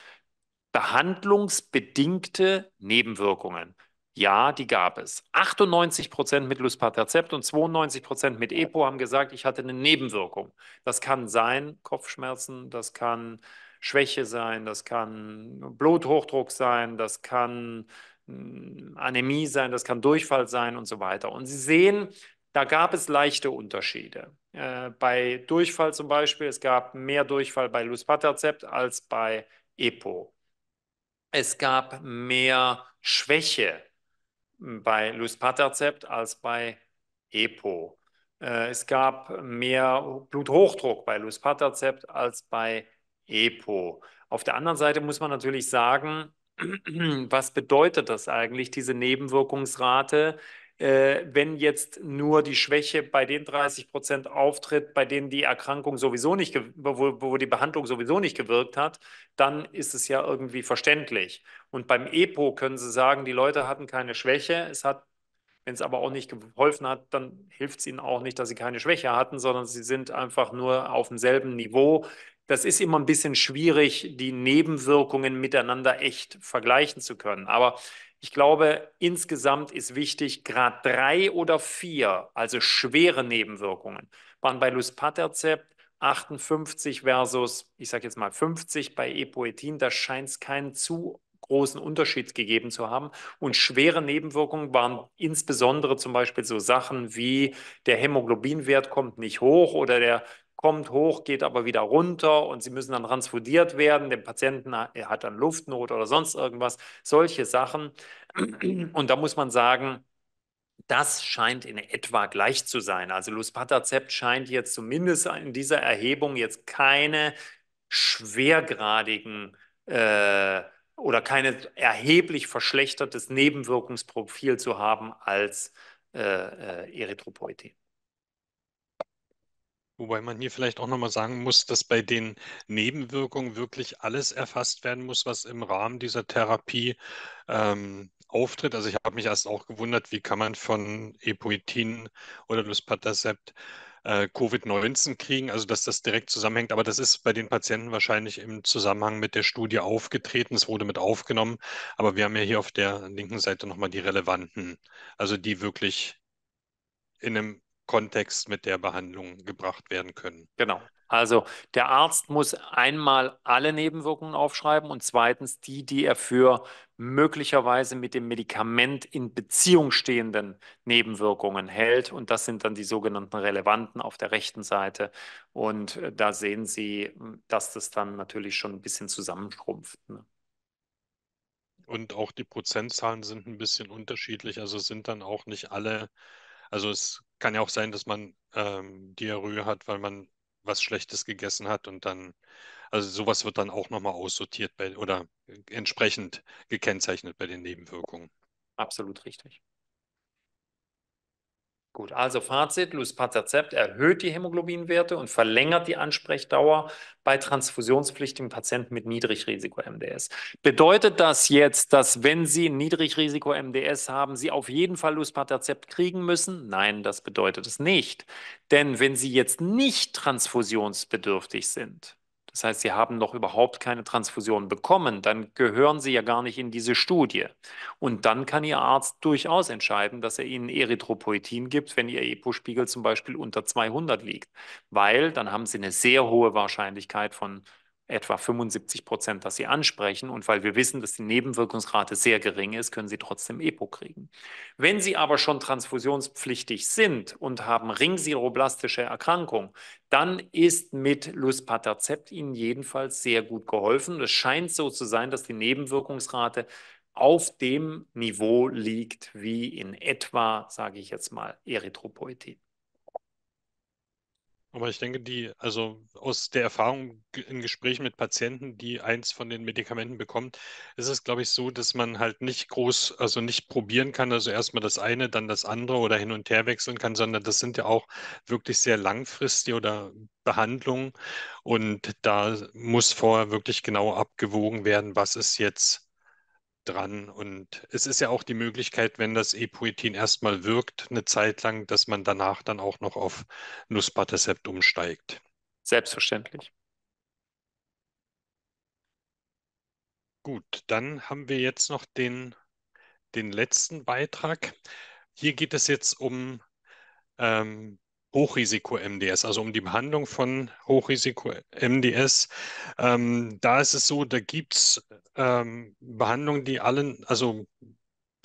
behandlungsbedingte Nebenwirkungen. Ja, die gab es. 98 Prozent mit Luspatercept und 92 Prozent mit EPO haben gesagt, ich hatte eine Nebenwirkung. Das kann sein Kopfschmerzen, das kann Schwäche sein, das kann Bluthochdruck sein, das kann hm, Anämie sein, das kann Durchfall sein und so weiter. Und Sie sehen, da gab es leichte Unterschiede. Äh, bei Durchfall zum Beispiel, es gab mehr Durchfall bei Luspatercept als bei EPO. Es gab mehr Schwäche bei Luspatercept als bei EPO. Äh, es gab mehr Bluthochdruck bei Luspatercept als bei EPO. Auf der anderen Seite muss man natürlich sagen, was bedeutet das eigentlich, diese Nebenwirkungsrate? Äh, wenn jetzt nur die Schwäche bei den 30 Prozent auftritt, bei denen die Erkrankung sowieso nicht, wo, wo, die Behandlung sowieso nicht gewirkt hat, dann ist es ja irgendwie verständlich. Und beim EPO können Sie sagen, die Leute hatten keine Schwäche. Es hat, wenn es aber auch nicht geholfen hat, dann hilft es ihnen auch nicht, dass sie keine Schwäche hatten, sondern sie sind einfach nur auf demselben Niveau. Das ist immer ein bisschen schwierig, die Nebenwirkungen miteinander echt vergleichen zu können. Aber ich glaube, insgesamt ist wichtig, Grad 3 oder 4, also schwere Nebenwirkungen, waren bei Luspatercept 58 versus, ich sage jetzt mal 50 bei Epoetin. Da scheint es keinen zu großen Unterschied gegeben zu haben. Und schwere Nebenwirkungen waren insbesondere zum Beispiel so Sachen wie der Hämoglobinwert kommt nicht hoch oder der kommt hoch, geht aber wieder runter und sie müssen dann transfudiert werden. Der Patienten äh, hat dann Luftnot oder sonst irgendwas. Solche Sachen. Und da muss man sagen, das scheint in etwa gleich zu sein. Also Luspatercept scheint jetzt zumindest in dieser Erhebung jetzt keine schwergradigen äh, oder keine erheblich verschlechtertes Nebenwirkungsprofil zu haben als äh, äh, Erythropoetin. Wobei man hier vielleicht auch nochmal sagen muss, dass bei den Nebenwirkungen wirklich alles erfasst werden muss, was im Rahmen dieser Therapie ähm, auftritt. Also ich habe mich erst auch gewundert, wie kann man von Epoetin oder Luspatercept äh, Covid-19 kriegen, also dass das direkt zusammenhängt. Aber das ist bei den Patienten wahrscheinlich im Zusammenhang mit der Studie aufgetreten. Es wurde mit aufgenommen. Aber wir haben ja hier auf der linken Seite nochmal die relevanten, also die wirklich in einem Kontext mit der Behandlung gebracht werden können. Genau. Also der Arzt muss einmal alle Nebenwirkungen aufschreiben und zweitens die, die er für möglicherweise mit dem Medikament in Beziehung stehenden Nebenwirkungen hält. Und das sind dann die sogenannten relevanten auf der rechten Seite. Und äh, da sehen Sie, hm, dass das dann natürlich schon ein bisschen zusammenschrumpft. Ne? Und auch die Prozentzahlen sind ein bisschen unterschiedlich. Also sind dann auch nicht alle also es kann ja auch sein, dass man ähm, Diarrhoe hat, weil man was Schlechtes gegessen hat und dann, also sowas wird dann auch nochmal aussortiert bei, oder äh, entsprechend gekennzeichnet bei den Nebenwirkungen. Absolut richtig. Gut, also Fazit, Luspatercept erhöht die Hämoglobinwerte und verlängert die Ansprechdauer bei transfusionspflichtigen Patienten mit Niedrigrisiko-MDS. Bedeutet das jetzt, dass wenn Sie Niedrigrisiko-MDS haben, Sie auf jeden Fall Luspatercept kriegen müssen? Nein, das bedeutet es nicht. Denn wenn Sie jetzt nicht transfusionsbedürftig sind, das heißt, sie haben noch überhaupt keine Transfusion bekommen. Dann gehören sie ja gar nicht in diese Studie. Und dann kann ihr Arzt durchaus entscheiden, dass er ihnen Erythropoetin gibt, wenn ihr EPO-Spiegel zum Beispiel unter 200 liegt. Weil dann haben sie eine sehr hohe Wahrscheinlichkeit von etwa 75 Prozent, dass sie ansprechen. Und weil wir wissen, dass die Nebenwirkungsrate sehr gering ist, können sie trotzdem EPO kriegen. Wenn sie aber schon transfusionspflichtig sind und haben ringsiroblastische Erkrankung, dann ist mit Luspatercept ihnen jedenfalls sehr gut geholfen. Es scheint so zu sein, dass die Nebenwirkungsrate auf dem Niveau liegt wie in etwa, sage ich jetzt mal, Erythropoetin. Aber ich denke, die, also aus der Erfahrung in Gesprächen mit Patienten, die eins von den Medikamenten bekommt, ist es, glaube ich, so, dass man halt nicht groß, also nicht probieren kann, also erstmal das eine, dann das andere oder hin und her wechseln kann, sondern das sind ja auch wirklich sehr langfristige oder Behandlungen. Und da muss vorher wirklich genau abgewogen werden, was ist jetzt dran. Und es ist ja auch die Möglichkeit, wenn das Epoetin erstmal wirkt, eine Zeit lang, dass man danach dann auch noch auf Luspatercept umsteigt. Selbstverständlich. Gut, dann haben wir jetzt noch den, den letzten Beitrag. Hier geht es jetzt um ähm, Hochrisiko-MDS, also um die Behandlung von Hochrisiko-MDS. Ähm, da ist es so, da gibt es ähm, Behandlungen, die allen, also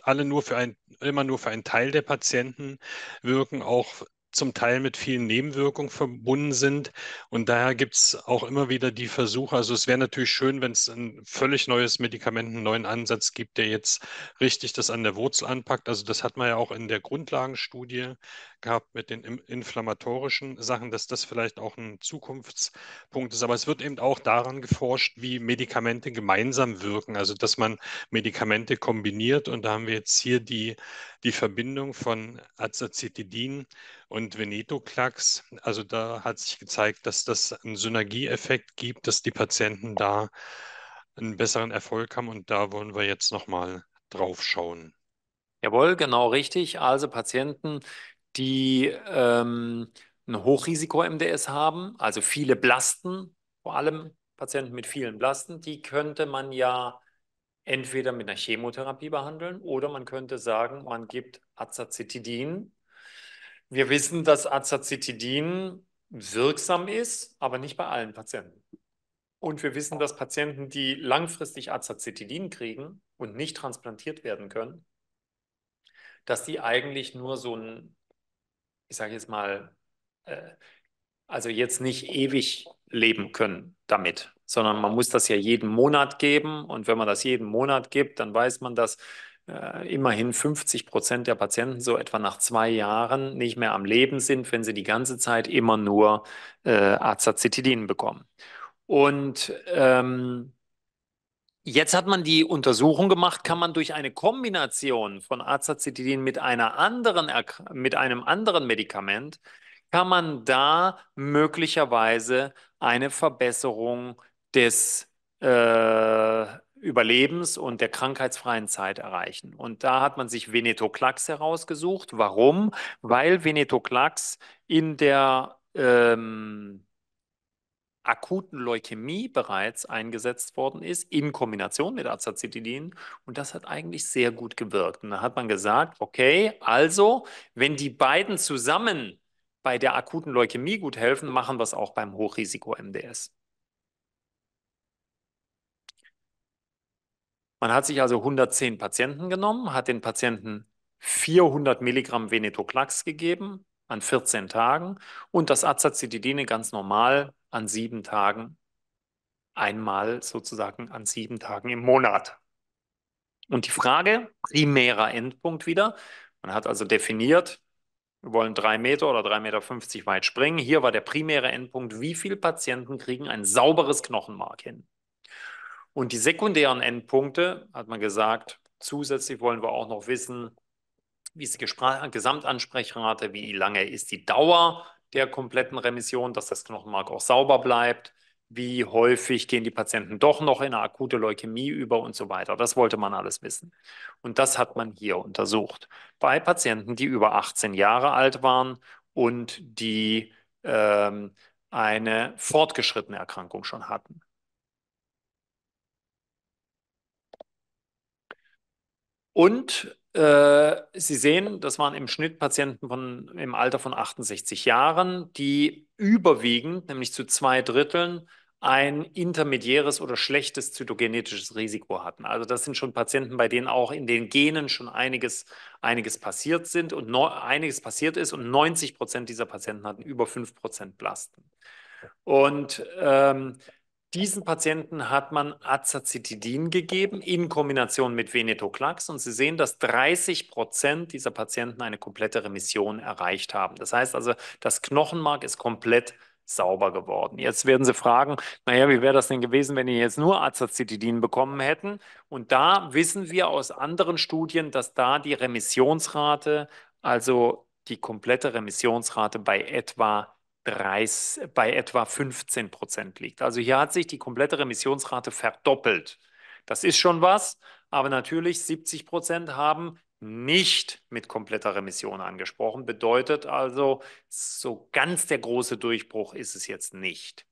alle nur für ein, immer nur für einen Teil der Patienten wirken, auch zum Teil mit vielen Nebenwirkungen verbunden sind. Und daher gibt es auch immer wieder die Versuche. Also es wäre natürlich schön, wenn es ein völlig neues Medikament, einen neuen Ansatz gibt, der jetzt richtig das an der Wurzel anpackt. Also das hat man ja auch in der Grundlagenstudie gehabt mit den inflammatorischen Sachen, dass das vielleicht auch ein Zukunftspunkt ist. Aber es wird eben auch daran geforscht, wie Medikamente gemeinsam wirken, also dass man Medikamente kombiniert. Und da haben wir jetzt hier die, die Verbindung von Azacitidin und Venetoclax. Also da hat sich gezeigt, dass das einen Synergieeffekt gibt, dass die Patienten da einen besseren Erfolg haben. Und da wollen wir jetzt nochmal drauf schauen. Jawohl, genau richtig. Also Patienten, die ähm, ein Hochrisiko-MDS haben, also viele Blasten, vor allem Patienten mit vielen Blasten, die könnte man ja entweder mit einer Chemotherapie behandeln oder man könnte sagen, man gibt Azacitidin. Wir wissen, dass Azacitidin wirksam ist, aber nicht bei allen Patienten. Und wir wissen, dass Patienten, die langfristig Azacitidin kriegen und nicht transplantiert werden können, dass die eigentlich nur so ein ich sage jetzt mal, äh, also jetzt nicht ewig leben können damit, sondern man muss das ja jeden Monat geben. Und wenn man das jeden Monat gibt, dann weiß man, dass äh, immerhin 50 Prozent der Patienten so etwa nach zwei Jahren nicht mehr am Leben sind, wenn sie die ganze Zeit immer nur äh, Azatitidin bekommen. Und ähm, Jetzt hat man die Untersuchung gemacht, kann man durch eine Kombination von Azacitidin mit, einer anderen, mit einem anderen Medikament, kann man da möglicherweise eine Verbesserung des äh, Überlebens und der krankheitsfreien Zeit erreichen. Und da hat man sich Venetoclax herausgesucht. Warum? Weil Venetoclax in der ähm, akuten Leukämie bereits eingesetzt worden ist, in Kombination mit Azacitidin. Und das hat eigentlich sehr gut gewirkt. Und da hat man gesagt, okay, also, wenn die beiden zusammen bei der akuten Leukämie gut helfen, machen wir es auch beim Hochrisiko-MDS. Man hat sich also 110 Patienten genommen, hat den Patienten 400 Milligramm Venetoclax gegeben an 14 Tagen und das Azacitidine ganz normal an sieben Tagen, einmal sozusagen an sieben Tagen im Monat. Und die Frage, primärer Endpunkt wieder, man hat also definiert, wir wollen drei Meter oder drei Meter fünfzig weit springen. Hier war der primäre Endpunkt, wie viele Patienten kriegen ein sauberes Knochenmark hin. Und die sekundären Endpunkte, hat man gesagt, zusätzlich wollen wir auch noch wissen, wie ist die Gesamtansprechrate, wie lange ist die Dauer der kompletten Remission, dass das Knochenmark auch sauber bleibt. Wie häufig gehen die Patienten doch noch in eine akute Leukämie über und so weiter? Das wollte man alles wissen. Und das hat man hier untersucht. Bei Patienten, die über 18 Jahre alt waren und die ähm, eine fortgeschrittene Erkrankung schon hatten. Und äh, Sie sehen, das waren im Schnitt Patienten von, im Alter von 68 Jahren, die überwiegend, nämlich zu zwei Dritteln, ein intermediäres oder schlechtes zytogenetisches Risiko hatten. Also das sind schon Patienten, bei denen auch in den Genen schon einiges, einiges passiert sind und no, einiges passiert ist und 90 Prozent dieser Patienten hatten über 5 Prozent Blasten. Und ähm, diesen Patienten hat man Azacitidin gegeben in Kombination mit Venetoclax und Sie sehen, dass 30 Prozent dieser Patienten eine komplette Remission erreicht haben. Das heißt also, das Knochenmark ist komplett sauber geworden. Jetzt werden Sie fragen, naja, wie wäre das denn gewesen, wenn Sie jetzt nur Azacitidin bekommen hätten? Und da wissen wir aus anderen Studien, dass da die Remissionsrate, also die komplette Remissionsrate bei etwa 30, bei etwa 15 Prozent liegt. Also hier hat sich die komplette Remissionsrate verdoppelt. Das ist schon was, aber natürlich 70 Prozent haben nicht mit kompletter Remission angesprochen. Bedeutet also, so ganz der große Durchbruch ist es jetzt nicht.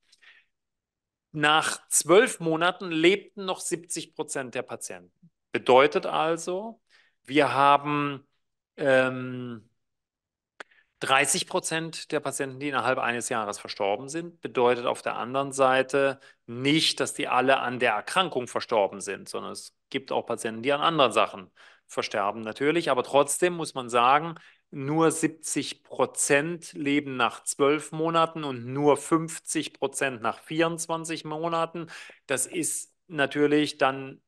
Nach zwölf Monaten lebten noch 70 Prozent der Patienten. Bedeutet also, wir haben ähm, 30 Prozent der Patienten, die innerhalb eines Jahres verstorben sind, bedeutet auf der anderen Seite nicht, dass die alle an der Erkrankung verstorben sind, sondern es gibt auch Patienten, die an anderen Sachen versterben natürlich. Aber trotzdem muss man sagen, nur 70 Prozent leben nach zwölf Monaten und nur 50 Prozent nach 24 Monaten. Das ist natürlich dann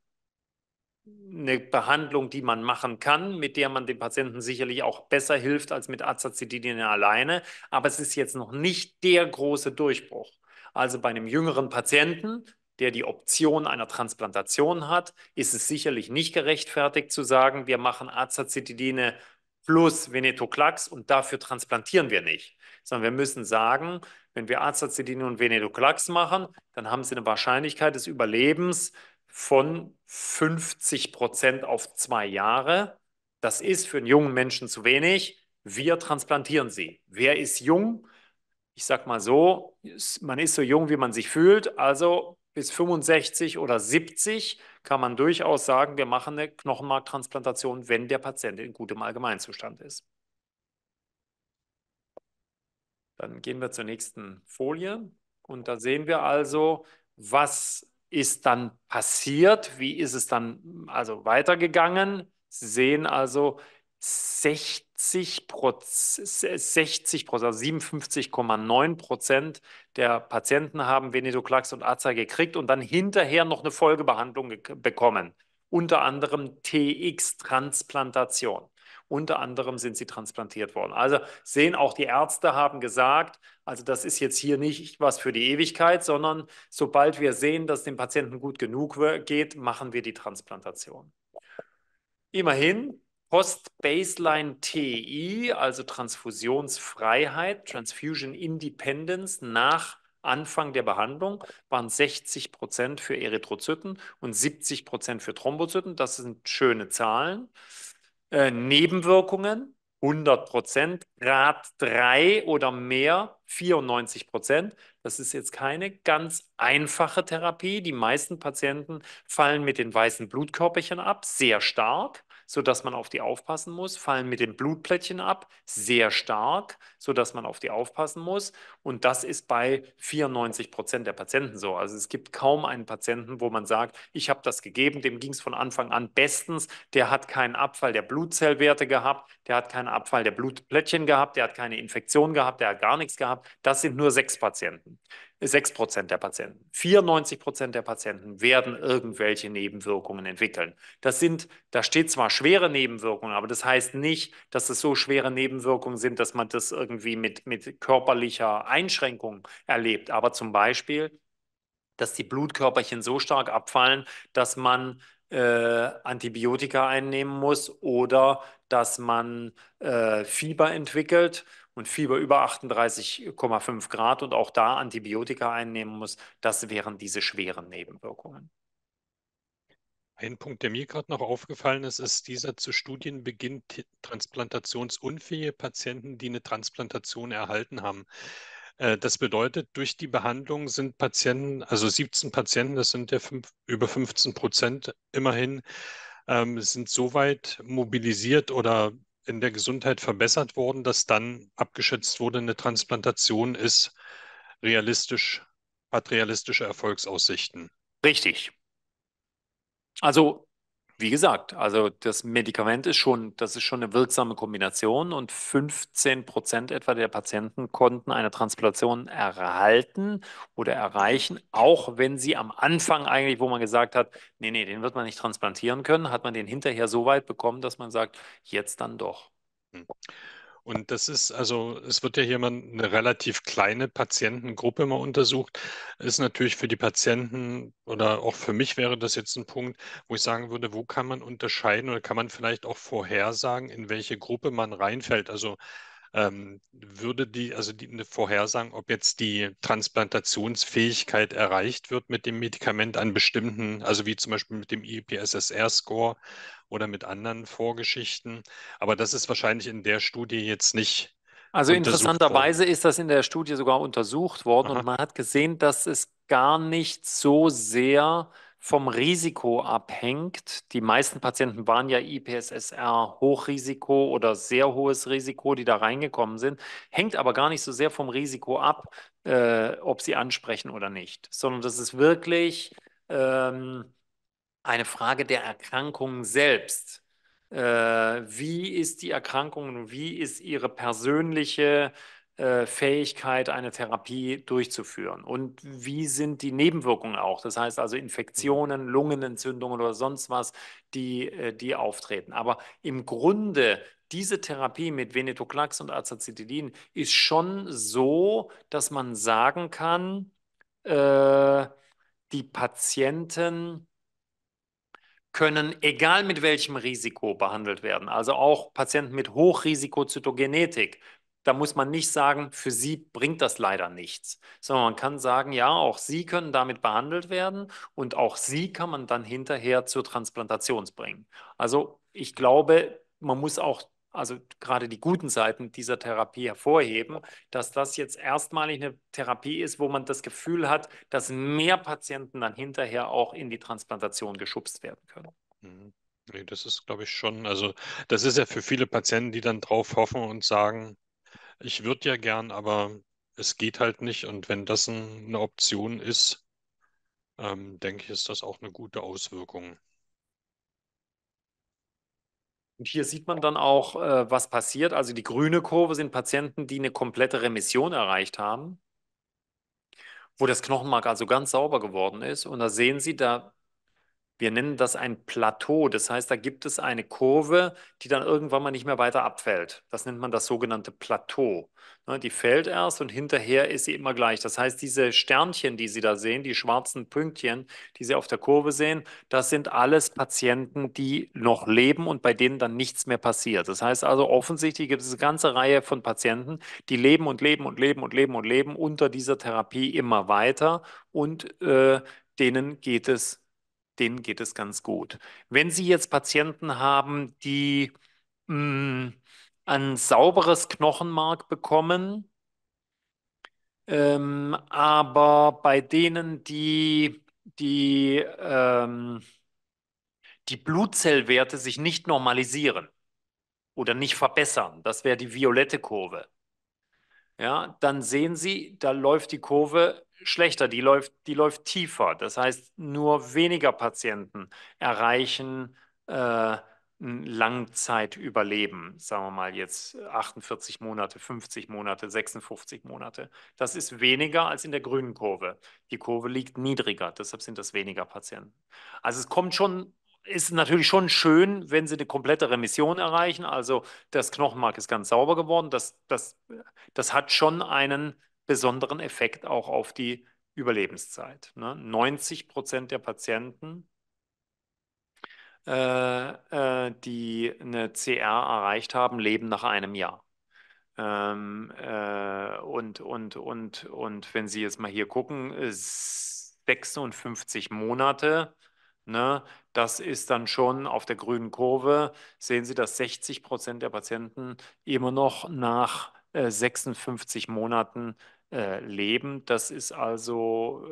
eine Behandlung, die man machen kann, mit der man dem Patienten sicherlich auch besser hilft als mit Azacitidin alleine. Aber es ist jetzt noch nicht der große Durchbruch. Also bei einem jüngeren Patienten, der die Option einer Transplantation hat, ist es sicherlich nicht gerechtfertigt zu sagen, wir machen Azacitidine plus Venetoclax und dafür transplantieren wir nicht. Sondern wir müssen sagen, wenn wir Azacitidine und Venetoclax machen, dann haben sie eine Wahrscheinlichkeit des Überlebens von 50 Prozent auf zwei Jahre. Das ist für einen jungen Menschen zu wenig. Wir transplantieren sie. Wer ist jung? Ich sage mal so, man ist so jung, wie man sich fühlt. Also bis 65 oder 70 kann man durchaus sagen, wir machen eine Knochenmarktransplantation, wenn der Patient in gutem Allgemeinzustand ist. Dann gehen wir zur nächsten Folie und da sehen wir also, was ist dann passiert? Wie ist es dann also weitergegangen? Sie sehen also 60 60 also 57,9 Prozent der Patienten haben Venetoclax und Aza gekriegt und dann hinterher noch eine Folgebehandlung bekommen, unter anderem TX-Transplantation. Unter anderem sind sie transplantiert worden. Also sehen auch die Ärzte haben gesagt, also das ist jetzt hier nicht was für die Ewigkeit, sondern sobald wir sehen, dass es dem Patienten gut genug geht, machen wir die Transplantation. Immerhin, Post-Baseline TI, also Transfusionsfreiheit, Transfusion Independence nach Anfang der Behandlung waren 60 Prozent für Erythrozyten und 70 Prozent für Thrombozyten. Das sind schöne Zahlen. Äh, Nebenwirkungen 100 Prozent, Grad 3 oder mehr 94 Prozent. Das ist jetzt keine ganz einfache Therapie. Die meisten Patienten fallen mit den weißen Blutkörperchen ab, sehr stark sodass man auf die aufpassen muss, fallen mit den Blutplättchen ab, sehr stark, sodass man auf die aufpassen muss. Und das ist bei 94 Prozent der Patienten so. Also es gibt kaum einen Patienten, wo man sagt, ich habe das gegeben, dem ging es von Anfang an bestens, der hat keinen Abfall der Blutzellwerte gehabt, der hat keinen Abfall der Blutplättchen gehabt, der hat keine Infektion gehabt, der hat gar nichts gehabt. Das sind nur sechs Patienten. 6 der Patienten, 94 der Patienten werden irgendwelche Nebenwirkungen entwickeln. Das sind, da steht zwar schwere Nebenwirkungen, aber das heißt nicht, dass es so schwere Nebenwirkungen sind, dass man das irgendwie mit, mit körperlicher Einschränkung erlebt. Aber zum Beispiel, dass die Blutkörperchen so stark abfallen, dass man äh, Antibiotika einnehmen muss oder dass man äh, Fieber entwickelt und Fieber über 38,5 Grad und auch da Antibiotika einnehmen muss, das wären diese schweren Nebenwirkungen. Ein Punkt, der mir gerade noch aufgefallen ist, ist dieser zu Studienbeginn transplantationsunfähige Patienten, die eine Transplantation erhalten haben. Äh, das bedeutet, durch die Behandlung sind Patienten, also 17 Patienten, das sind ja fünf, über 15 Prozent immerhin, ähm, sind soweit mobilisiert oder in der Gesundheit verbessert worden, dass dann abgeschätzt wurde, eine Transplantation ist realistisch, hat realistische Erfolgsaussichten. Richtig. Also wie gesagt, also das Medikament ist schon, das ist schon eine wirksame Kombination und 15 Prozent etwa der Patienten konnten eine Transplantation erhalten oder erreichen, auch wenn sie am Anfang eigentlich, wo man gesagt hat, nee, nee, den wird man nicht transplantieren können, hat man den hinterher so weit bekommen, dass man sagt, jetzt dann doch. Hm. Und das ist also, es wird ja hier mal eine relativ kleine Patientengruppe mal untersucht. Ist natürlich für die Patienten oder auch für mich wäre das jetzt ein Punkt, wo ich sagen würde, wo kann man unterscheiden oder kann man vielleicht auch vorhersagen, in welche Gruppe man reinfällt? Also ähm, würde die, also die, eine Vorhersagen, ob jetzt die Transplantationsfähigkeit erreicht wird mit dem Medikament an bestimmten, also wie zum Beispiel mit dem IPSSR-Score oder mit anderen Vorgeschichten. Aber das ist wahrscheinlich in der Studie jetzt nicht. Also interessanterweise ist das in der Studie sogar untersucht worden Aha. und man hat gesehen, dass es gar nicht so sehr vom Risiko abhängt. Die meisten Patienten waren ja IPSSR Hochrisiko oder sehr hohes Risiko, die da reingekommen sind, hängt aber gar nicht so sehr vom Risiko ab, äh, ob sie ansprechen oder nicht, sondern das ist wirklich ähm, eine Frage der Erkrankung selbst. Äh, wie ist die Erkrankung und wie ist ihre persönliche äh, Fähigkeit, eine Therapie durchzuführen? Und wie sind die Nebenwirkungen auch? Das heißt also mhm. Infektionen, Lungenentzündungen oder sonst was, die, äh, die auftreten. Aber im Grunde, diese Therapie mit Venetoclax und Azacitidin ist schon so, dass man sagen kann, äh, die Patienten können egal mit welchem Risiko behandelt werden. Also auch Patienten mit Hochrisikozytogenetik da muss man nicht sagen, für sie bringt das leider nichts, sondern man kann sagen, ja, auch sie können damit behandelt werden und auch sie kann man dann hinterher zur Transplantation bringen. Also ich glaube, man muss auch also gerade die guten Seiten dieser Therapie hervorheben, dass das jetzt erstmalig eine Therapie ist, wo man das Gefühl hat, dass mehr Patienten dann hinterher auch in die Transplantation geschubst werden können. Mhm. Nee, das ist, glaube ich, schon, also das ist ja für viele Patienten, die dann drauf hoffen und sagen, ich würde ja gern, aber es geht halt nicht. Und wenn das ein, eine Option ist, ähm, denke ich, ist das auch eine gute Auswirkung. Und hier sieht man dann auch, äh, was passiert. Also die grüne Kurve sind Patienten, die eine komplette Remission erreicht haben, wo das Knochenmark also ganz sauber geworden ist. Und da sehen Sie, da wir nennen das ein Plateau. Das heißt, da gibt es eine Kurve, die dann irgendwann mal nicht mehr weiter abfällt. Das nennt man das sogenannte Plateau. Ne, die fällt erst und hinterher ist sie immer gleich. Das heißt, diese Sternchen, die Sie da sehen, die schwarzen Pünktchen, die Sie auf der Kurve sehen, das sind alles Patienten, die noch leben und bei denen dann nichts mehr passiert. Das heißt also, offensichtlich gibt es eine ganze Reihe von Patienten, die leben und leben und leben und leben und leben unter dieser Therapie immer weiter und äh, denen geht es denen geht es ganz gut. Wenn Sie jetzt Patienten haben, die mh, mm, ein sauberes Knochenmark bekommen, ähm, aber bei denen, die die, ähm, die Blutzellwerte sich nicht normalisieren oder nicht verbessern, das wäre die violette Kurve, ja, dann sehen Sie, da läuft die Kurve schlechter, die läuft, die läuft tiefer. Das heißt, nur weniger Patienten erreichen äh, ein Langzeitüberleben, sagen wir mal jetzt 48 Monate, 50 Monate, 56 Monate. Das ist weniger als in der grünen Kurve. Die Kurve liegt niedriger, deshalb sind das weniger Patienten. Also es kommt schon, ist natürlich schon schön, wenn sie eine komplette Remission erreichen. Also das Knochenmark ist ganz sauber geworden. Das, das, das hat schon einen besonderen Effekt auch auf die Überlebenszeit. Ne? 90 Prozent der Patienten, äh, äh, die eine CR erreicht haben, leben nach einem Jahr. Ähm, äh, und, und, und, und wenn Sie jetzt mal hier gucken, 56 Monate, ne, das ist dann schon auf der grünen Kurve, sehen Sie, dass 60 Prozent der Patienten immer noch nach 56 äh, Monaten äh, leben. Das ist also,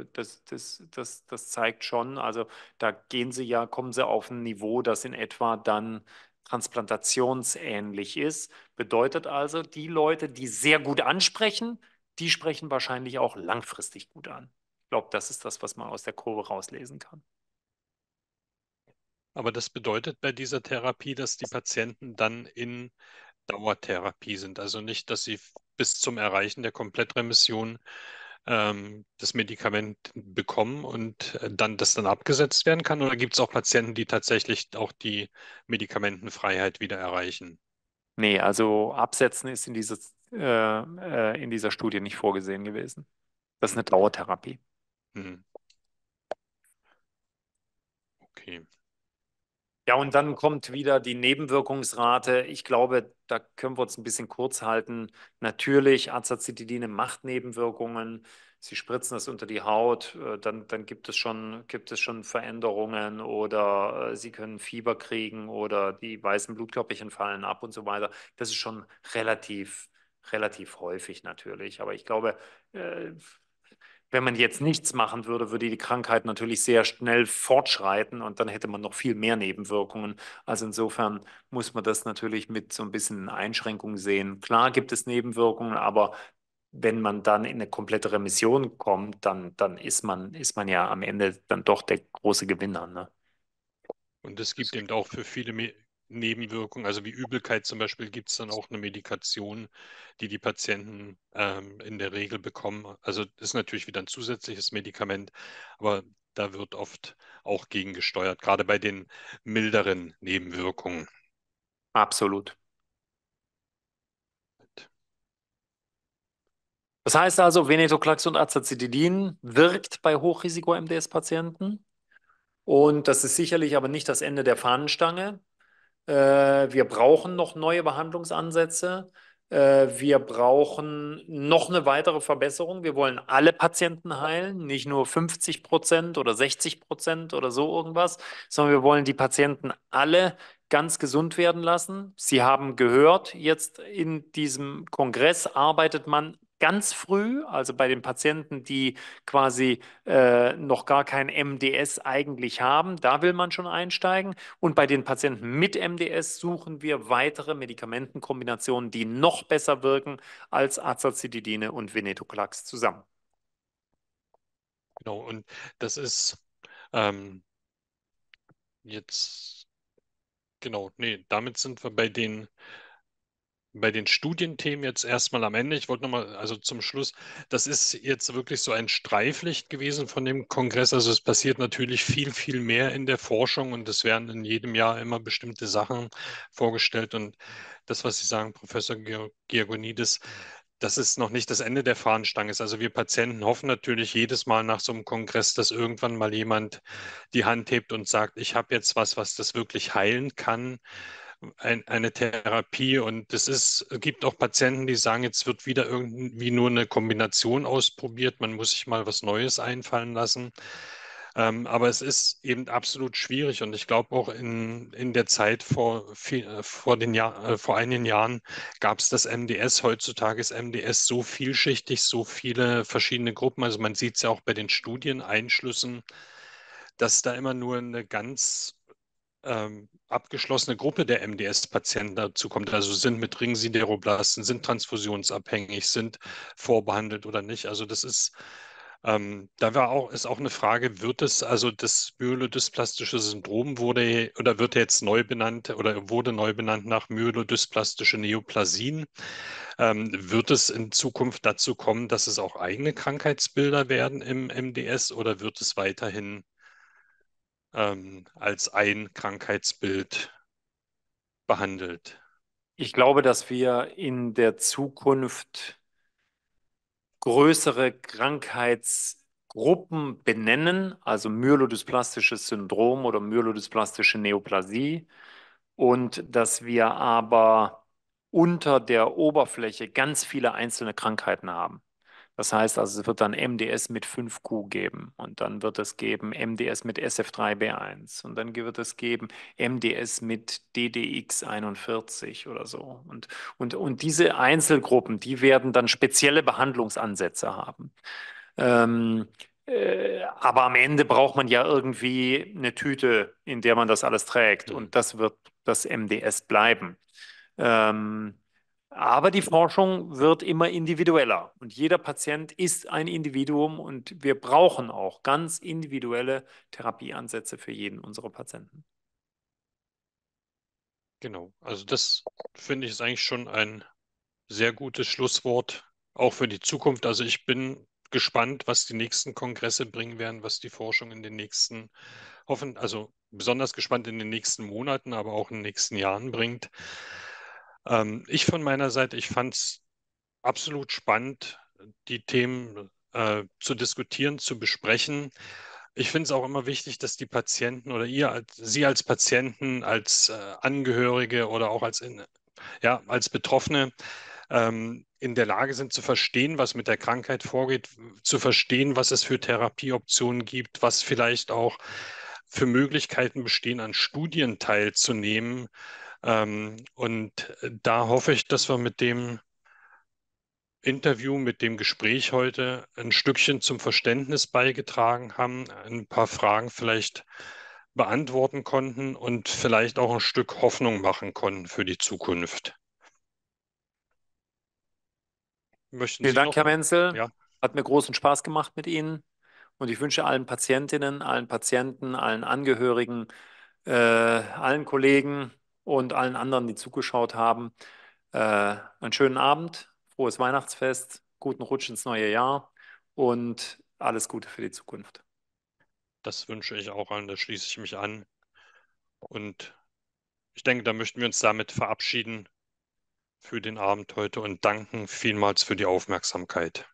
äh, das, das, das, das zeigt schon, also da gehen sie ja, kommen sie auf ein Niveau, das in etwa dann transplantationsähnlich ist. Bedeutet also, die Leute, die sehr gut ansprechen, die sprechen wahrscheinlich auch langfristig gut an. Ich glaube, das ist das, was man aus der Kurve rauslesen kann. Aber das bedeutet bei dieser Therapie, dass die Patienten dann in Dauertherapie sind. Also nicht, dass sie bis zum Erreichen der Komplettremission ähm, das Medikament bekommen und äh, dann das dann abgesetzt werden kann? Oder gibt es auch Patienten, die tatsächlich auch die Medikamentenfreiheit wieder erreichen? Nee, also absetzen ist in, dieses, äh, äh, in dieser Studie nicht vorgesehen gewesen. Das ist eine Dauertherapie. Mhm. Okay. Ja, und dann kommt wieder die Nebenwirkungsrate. Ich glaube, da können wir uns ein bisschen kurz halten. Natürlich, Azazitidine macht Nebenwirkungen. Sie spritzen das unter die Haut, äh, dann, dann gibt, es schon, gibt es schon Veränderungen oder äh, Sie können Fieber kriegen oder die weißen Blutkörperchen fallen ab und so weiter. Das ist schon relativ, relativ häufig natürlich. Aber ich glaube, äh, wenn man jetzt nichts machen würde, würde die Krankheit natürlich sehr schnell fortschreiten und dann hätte man noch viel mehr Nebenwirkungen. Also insofern muss man das natürlich mit so ein bisschen Einschränkungen sehen. Klar gibt es Nebenwirkungen, aber wenn man dann in eine komplette Remission kommt, dann, dann ist, man, ist man ja am Ende dann doch der große Gewinner. Ne? Und es gibt eben auch für viele Nebenwirkungen, also wie Übelkeit zum Beispiel, gibt es dann auch eine Medikation, die die Patienten ähm, in der Regel bekommen. Also ist natürlich wieder ein zusätzliches Medikament, aber da wird oft auch gegengesteuert, gerade bei den milderen Nebenwirkungen. Absolut. Das heißt also, Venetoclax und Azacitidin wirkt bei Hochrisiko-MDS-Patienten. Und das ist sicherlich aber nicht das Ende der Fahnenstange. Äh, wir brauchen noch neue Behandlungsansätze. Äh, wir brauchen noch eine weitere Verbesserung. Wir wollen alle Patienten heilen, nicht nur 50 Prozent oder 60 Prozent oder so irgendwas, sondern wir wollen die Patienten alle ganz gesund werden lassen. Sie haben gehört, jetzt in diesem Kongress arbeitet man ganz früh, also bei den Patienten, die quasi äh, noch gar kein MDS eigentlich haben, da will man schon einsteigen. Und bei den Patienten mit MDS suchen wir weitere Medikamentenkombinationen, die noch besser wirken als Azacitidine und Venetoclax zusammen. Genau, und das ist ähm, jetzt, genau, nee, damit sind wir bei den bei den Studienthemen jetzt erstmal am Ende. Ich wollte nochmal, also zum Schluss, das ist jetzt wirklich so ein Streiflicht gewesen von dem Kongress. Also es passiert natürlich viel, viel mehr in der Forschung und es werden in jedem Jahr immer bestimmte Sachen vorgestellt. Und das, was Sie sagen, Professor Giagonidis, das ist noch nicht das Ende der Fahnenstange Also wir Patienten hoffen natürlich jedes Mal nach so einem Kongress, dass irgendwann mal jemand die Hand hebt und sagt, ich habe jetzt was, was das wirklich heilen kann ein, eine Therapie. Und es gibt auch Patienten, die sagen, jetzt wird wieder irgendwie nur eine Kombination ausprobiert, man muss sich mal was Neues einfallen lassen. Ähm, aber es ist eben absolut schwierig und ich glaube auch in, in der Zeit vor, äh, vor, den Jahr, äh, vor einigen Jahren gab es das MDS. Heutzutage ist MDS so vielschichtig, so viele verschiedene Gruppen. Also man sieht es ja auch bei den Studieneinschlüssen, dass da immer nur eine ganz ähm, abgeschlossene Gruppe der MDS-Patienten dazu kommt. Also sind mit Ringsideroblasten, sind transfusionsabhängig, sind vorbehandelt oder nicht. Also das ist, ähm, da war auch, ist auch eine Frage, wird es, also das myelodysplastische Syndrom wurde oder wird jetzt neu benannt oder wurde neu benannt nach myelodysplastische Neoplasien. Ähm, wird es in Zukunft dazu kommen, dass es auch eigene Krankheitsbilder werden im MDS oder wird es weiterhin ähm, als ein Krankheitsbild behandelt. Ich glaube, dass wir in der Zukunft größere Krankheitsgruppen benennen, also myelodysplastisches Syndrom oder myelodysplastische Neoplasie, und dass wir aber unter der Oberfläche ganz viele einzelne Krankheiten haben. Das heißt also, es wird dann MDS mit 5Q geben und dann wird es geben MDS mit SF3B1 und dann wird es geben MDS mit DDX41 oder so. Und, und, und diese Einzelgruppen, die werden dann spezielle Behandlungsansätze haben. Ähm, äh, aber am Ende braucht man ja irgendwie eine Tüte, in der man das alles trägt mhm. und das wird das MDS bleiben. Ähm, aber die Forschung wird immer individueller und jeder Patient ist ein Individuum und wir brauchen auch ganz individuelle Therapieansätze für jeden unserer Patienten. Genau, also das finde ich ist eigentlich schon ein sehr gutes Schlusswort auch für die Zukunft. Also ich bin gespannt, was die nächsten Kongresse bringen werden, was die Forschung in den nächsten hoffen, also besonders gespannt in den nächsten Monaten, aber auch in den nächsten Jahren bringt. Ähm, ich von meiner Seite, ich fand es absolut spannend, die Themen äh, zu diskutieren, zu besprechen. Ich finde es auch immer wichtig, dass die Patienten oder ihr, als, Sie als Patienten, als äh, Angehörige oder auch als, in, ja, als Betroffene ähm, in der Lage sind zu verstehen, was mit der Krankheit vorgeht, zu verstehen, was es für Therapieoptionen gibt, was vielleicht auch für Möglichkeiten bestehen, an Studien teilzunehmen, ähm, und da hoffe ich, dass wir mit dem Interview, mit dem Gespräch heute ein Stückchen zum Verständnis beigetragen haben, ein paar Fragen vielleicht beantworten konnten und vielleicht auch ein Stück Hoffnung machen konnten für die Zukunft. Möchten Vielen Sie Dank, noch? Herr Menzel. Ja. Hat mir großen Spaß gemacht mit Ihnen. Und ich wünsche allen Patientinnen, allen Patienten, allen Angehörigen, äh, allen Kollegen und allen anderen, die zugeschaut haben, äh, einen schönen Abend, frohes Weihnachtsfest, guten Rutsch ins neue Jahr und alles Gute für die Zukunft. Das wünsche ich auch an, da schließe ich mich an. Und ich denke, da möchten wir uns damit verabschieden für den Abend heute und danken vielmals für die Aufmerksamkeit.